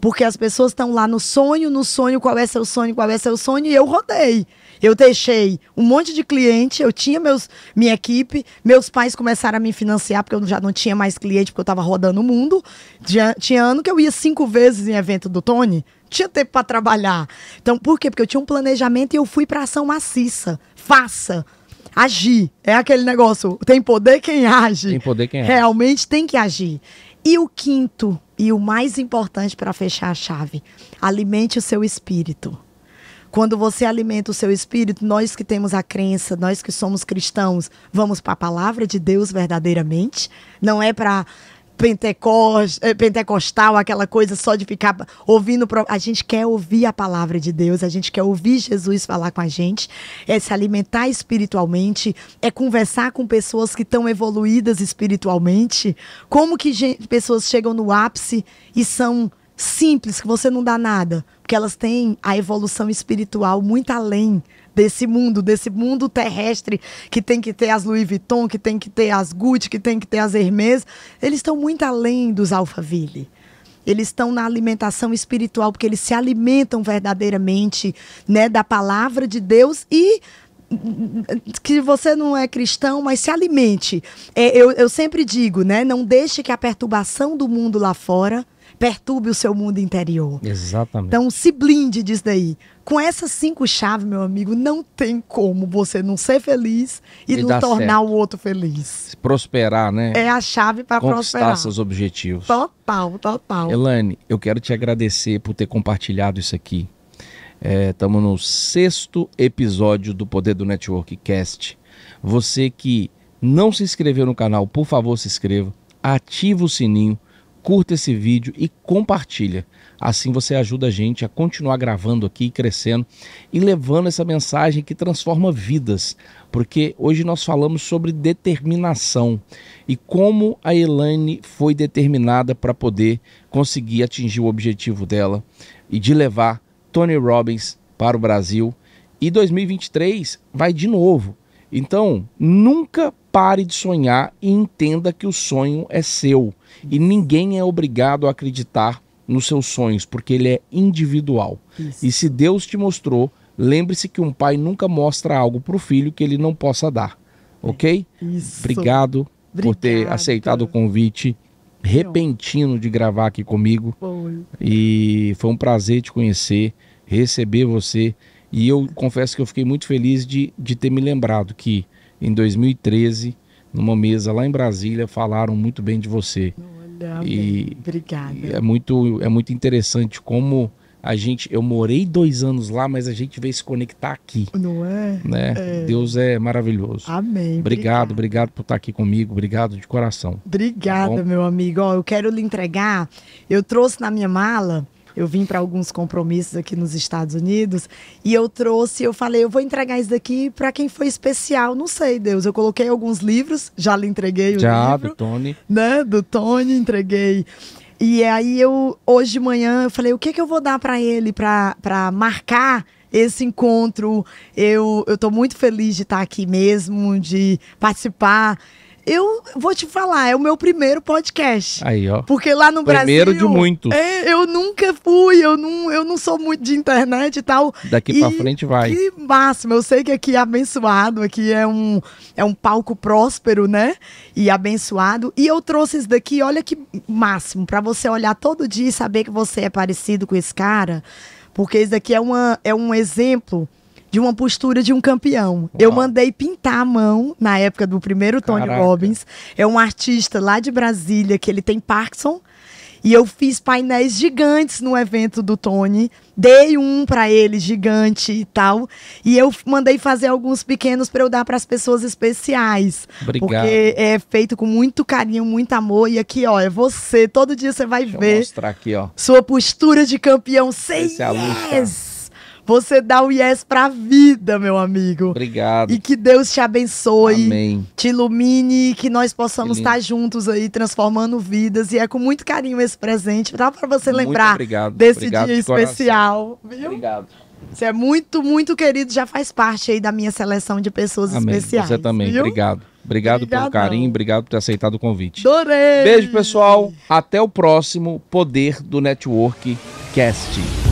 [SPEAKER 2] Porque as pessoas estão lá no sonho, no sonho, qual é seu sonho, qual é seu sonho, e eu rodei. Eu deixei um monte de cliente, eu tinha meus, minha equipe, meus pais começaram a me financiar, porque eu já não tinha mais cliente, porque eu estava rodando o mundo. Tinha, tinha ano que eu ia cinco vezes em evento do Tony, tinha tempo para trabalhar. Então, por quê? Porque eu tinha um planejamento e eu fui para ação maciça. Faça agir. É aquele negócio, tem poder quem age. Tem poder quem age. Realmente tem que agir. E o quinto e o mais importante para fechar a chave, alimente o seu espírito. Quando você alimenta o seu espírito, nós que temos a crença, nós que somos cristãos, vamos para a palavra de Deus verdadeiramente. Não é para eh, pentecostal, aquela coisa só de ficar ouvindo. A gente quer ouvir a palavra de Deus, a gente quer ouvir Jesus falar com a gente, é se alimentar espiritualmente, é conversar com pessoas que estão evoluídas espiritualmente. Como que gente, pessoas chegam no ápice e são simples, que você não dá nada? Porque elas têm a evolução espiritual muito além desse mundo, desse mundo terrestre que tem que ter as Louis Vuitton, que tem que ter as Gucci, que tem que ter as Hermes. Eles estão muito além dos Alphaville. Eles estão na alimentação espiritual porque eles se alimentam verdadeiramente, né, da palavra de Deus e que você não é cristão, mas se alimente. É, eu, eu sempre digo, né? Não deixe que a perturbação do mundo lá fora perturbe o seu mundo interior.
[SPEAKER 1] Exatamente. Então
[SPEAKER 2] se blinde disso daí. Com essas cinco chaves, meu amigo, não tem como você não ser feliz e, e não tornar certo. o outro feliz.
[SPEAKER 1] Prosperar, né? É a
[SPEAKER 2] chave para prosperar. seus
[SPEAKER 1] objetivos.
[SPEAKER 2] Total, total.
[SPEAKER 1] Elane, eu quero te agradecer por ter compartilhado isso aqui. Estamos é, no sexto episódio do Poder do Network Cast. Você que não se inscreveu no canal, por favor, se inscreva, ativa o sininho curta esse vídeo e compartilha. Assim você ajuda a gente a continuar gravando aqui e crescendo e levando essa mensagem que transforma vidas, porque hoje nós falamos sobre determinação e como a Elaine foi determinada para poder conseguir atingir o objetivo dela e de levar Tony Robbins para o Brasil. E 2023 vai de novo. Então, nunca pare de sonhar e entenda que o sonho é seu. E ninguém é obrigado a acreditar nos seus sonhos, porque ele é individual. Isso. E se Deus te mostrou, lembre-se que um pai nunca mostra algo para o filho que ele não possa dar. Ok? Isso. Obrigado por ter aceitado o convite repentino de gravar aqui comigo. Foi. E foi um prazer te conhecer, receber você. E eu confesso que eu fiquei muito feliz de, de ter me lembrado que em 2013 numa mesa lá em Brasília, falaram muito bem de você. Olha, e, Obrigada. E é muito, é muito interessante como a gente, eu morei dois anos lá, mas a gente veio se conectar aqui.
[SPEAKER 2] Não é? Né? É.
[SPEAKER 1] Deus é maravilhoso. Amém. Obrigado, obrigado, obrigado por estar aqui comigo, obrigado de coração.
[SPEAKER 2] Obrigada, tá meu amigo. Ó, eu quero lhe entregar. Eu trouxe na minha mala eu vim para alguns compromissos aqui nos Estados Unidos e eu trouxe, eu falei, eu vou entregar isso daqui para quem foi especial. Não sei, Deus. Eu coloquei alguns livros, já lhe entreguei o já, livro. Já, do Tony. Né? Do Tony, entreguei. E aí eu hoje de manhã eu falei, o que que eu vou dar para ele para marcar esse encontro? Eu eu muito feliz de estar tá aqui mesmo, de participar eu vou te falar, é o meu primeiro podcast. Aí, ó. Porque lá no primeiro Brasil. Primeiro de muitos. É, eu nunca fui, eu não, eu não sou muito de internet e tal. Daqui e pra frente vai. Que máximo. Eu sei que aqui é abençoado, aqui é um, é um palco próspero, né? E abençoado. E eu trouxe isso daqui, olha que máximo, para você olhar todo dia e saber que você é parecido com esse cara. Porque isso daqui é, uma, é um exemplo de uma postura de um campeão. Uau. Eu mandei pintar a mão na época do primeiro Tony Caraca. Robbins. É um artista lá de Brasília que ele tem Parkinson. E eu fiz painéis gigantes no evento do Tony, dei um para ele gigante e tal, e eu mandei fazer alguns pequenos para eu dar para as pessoas especiais, Obrigado. porque é feito com muito carinho, muito amor. E aqui, ó, é você. Todo dia você vai Deixa ver. mostrar aqui, ó. Sua postura de campeão, seis. É yes. Você dá o yes pra vida, meu amigo. Obrigado. E que Deus te abençoe. Amém. Te ilumine, que nós possamos estar tá juntos aí, transformando vidas. E é com muito carinho esse presente, Dá Pra você muito lembrar obrigado. desse obrigado dia de especial. Viu? Obrigado. Você é muito, muito querido, já faz parte aí da minha seleção de pessoas Amém. especiais. Você também, viu?
[SPEAKER 1] obrigado. Obrigado Obrigadão. pelo carinho, obrigado por ter aceitado o convite. Adorei! Beijo, pessoal. Até o próximo Poder do Network Cast.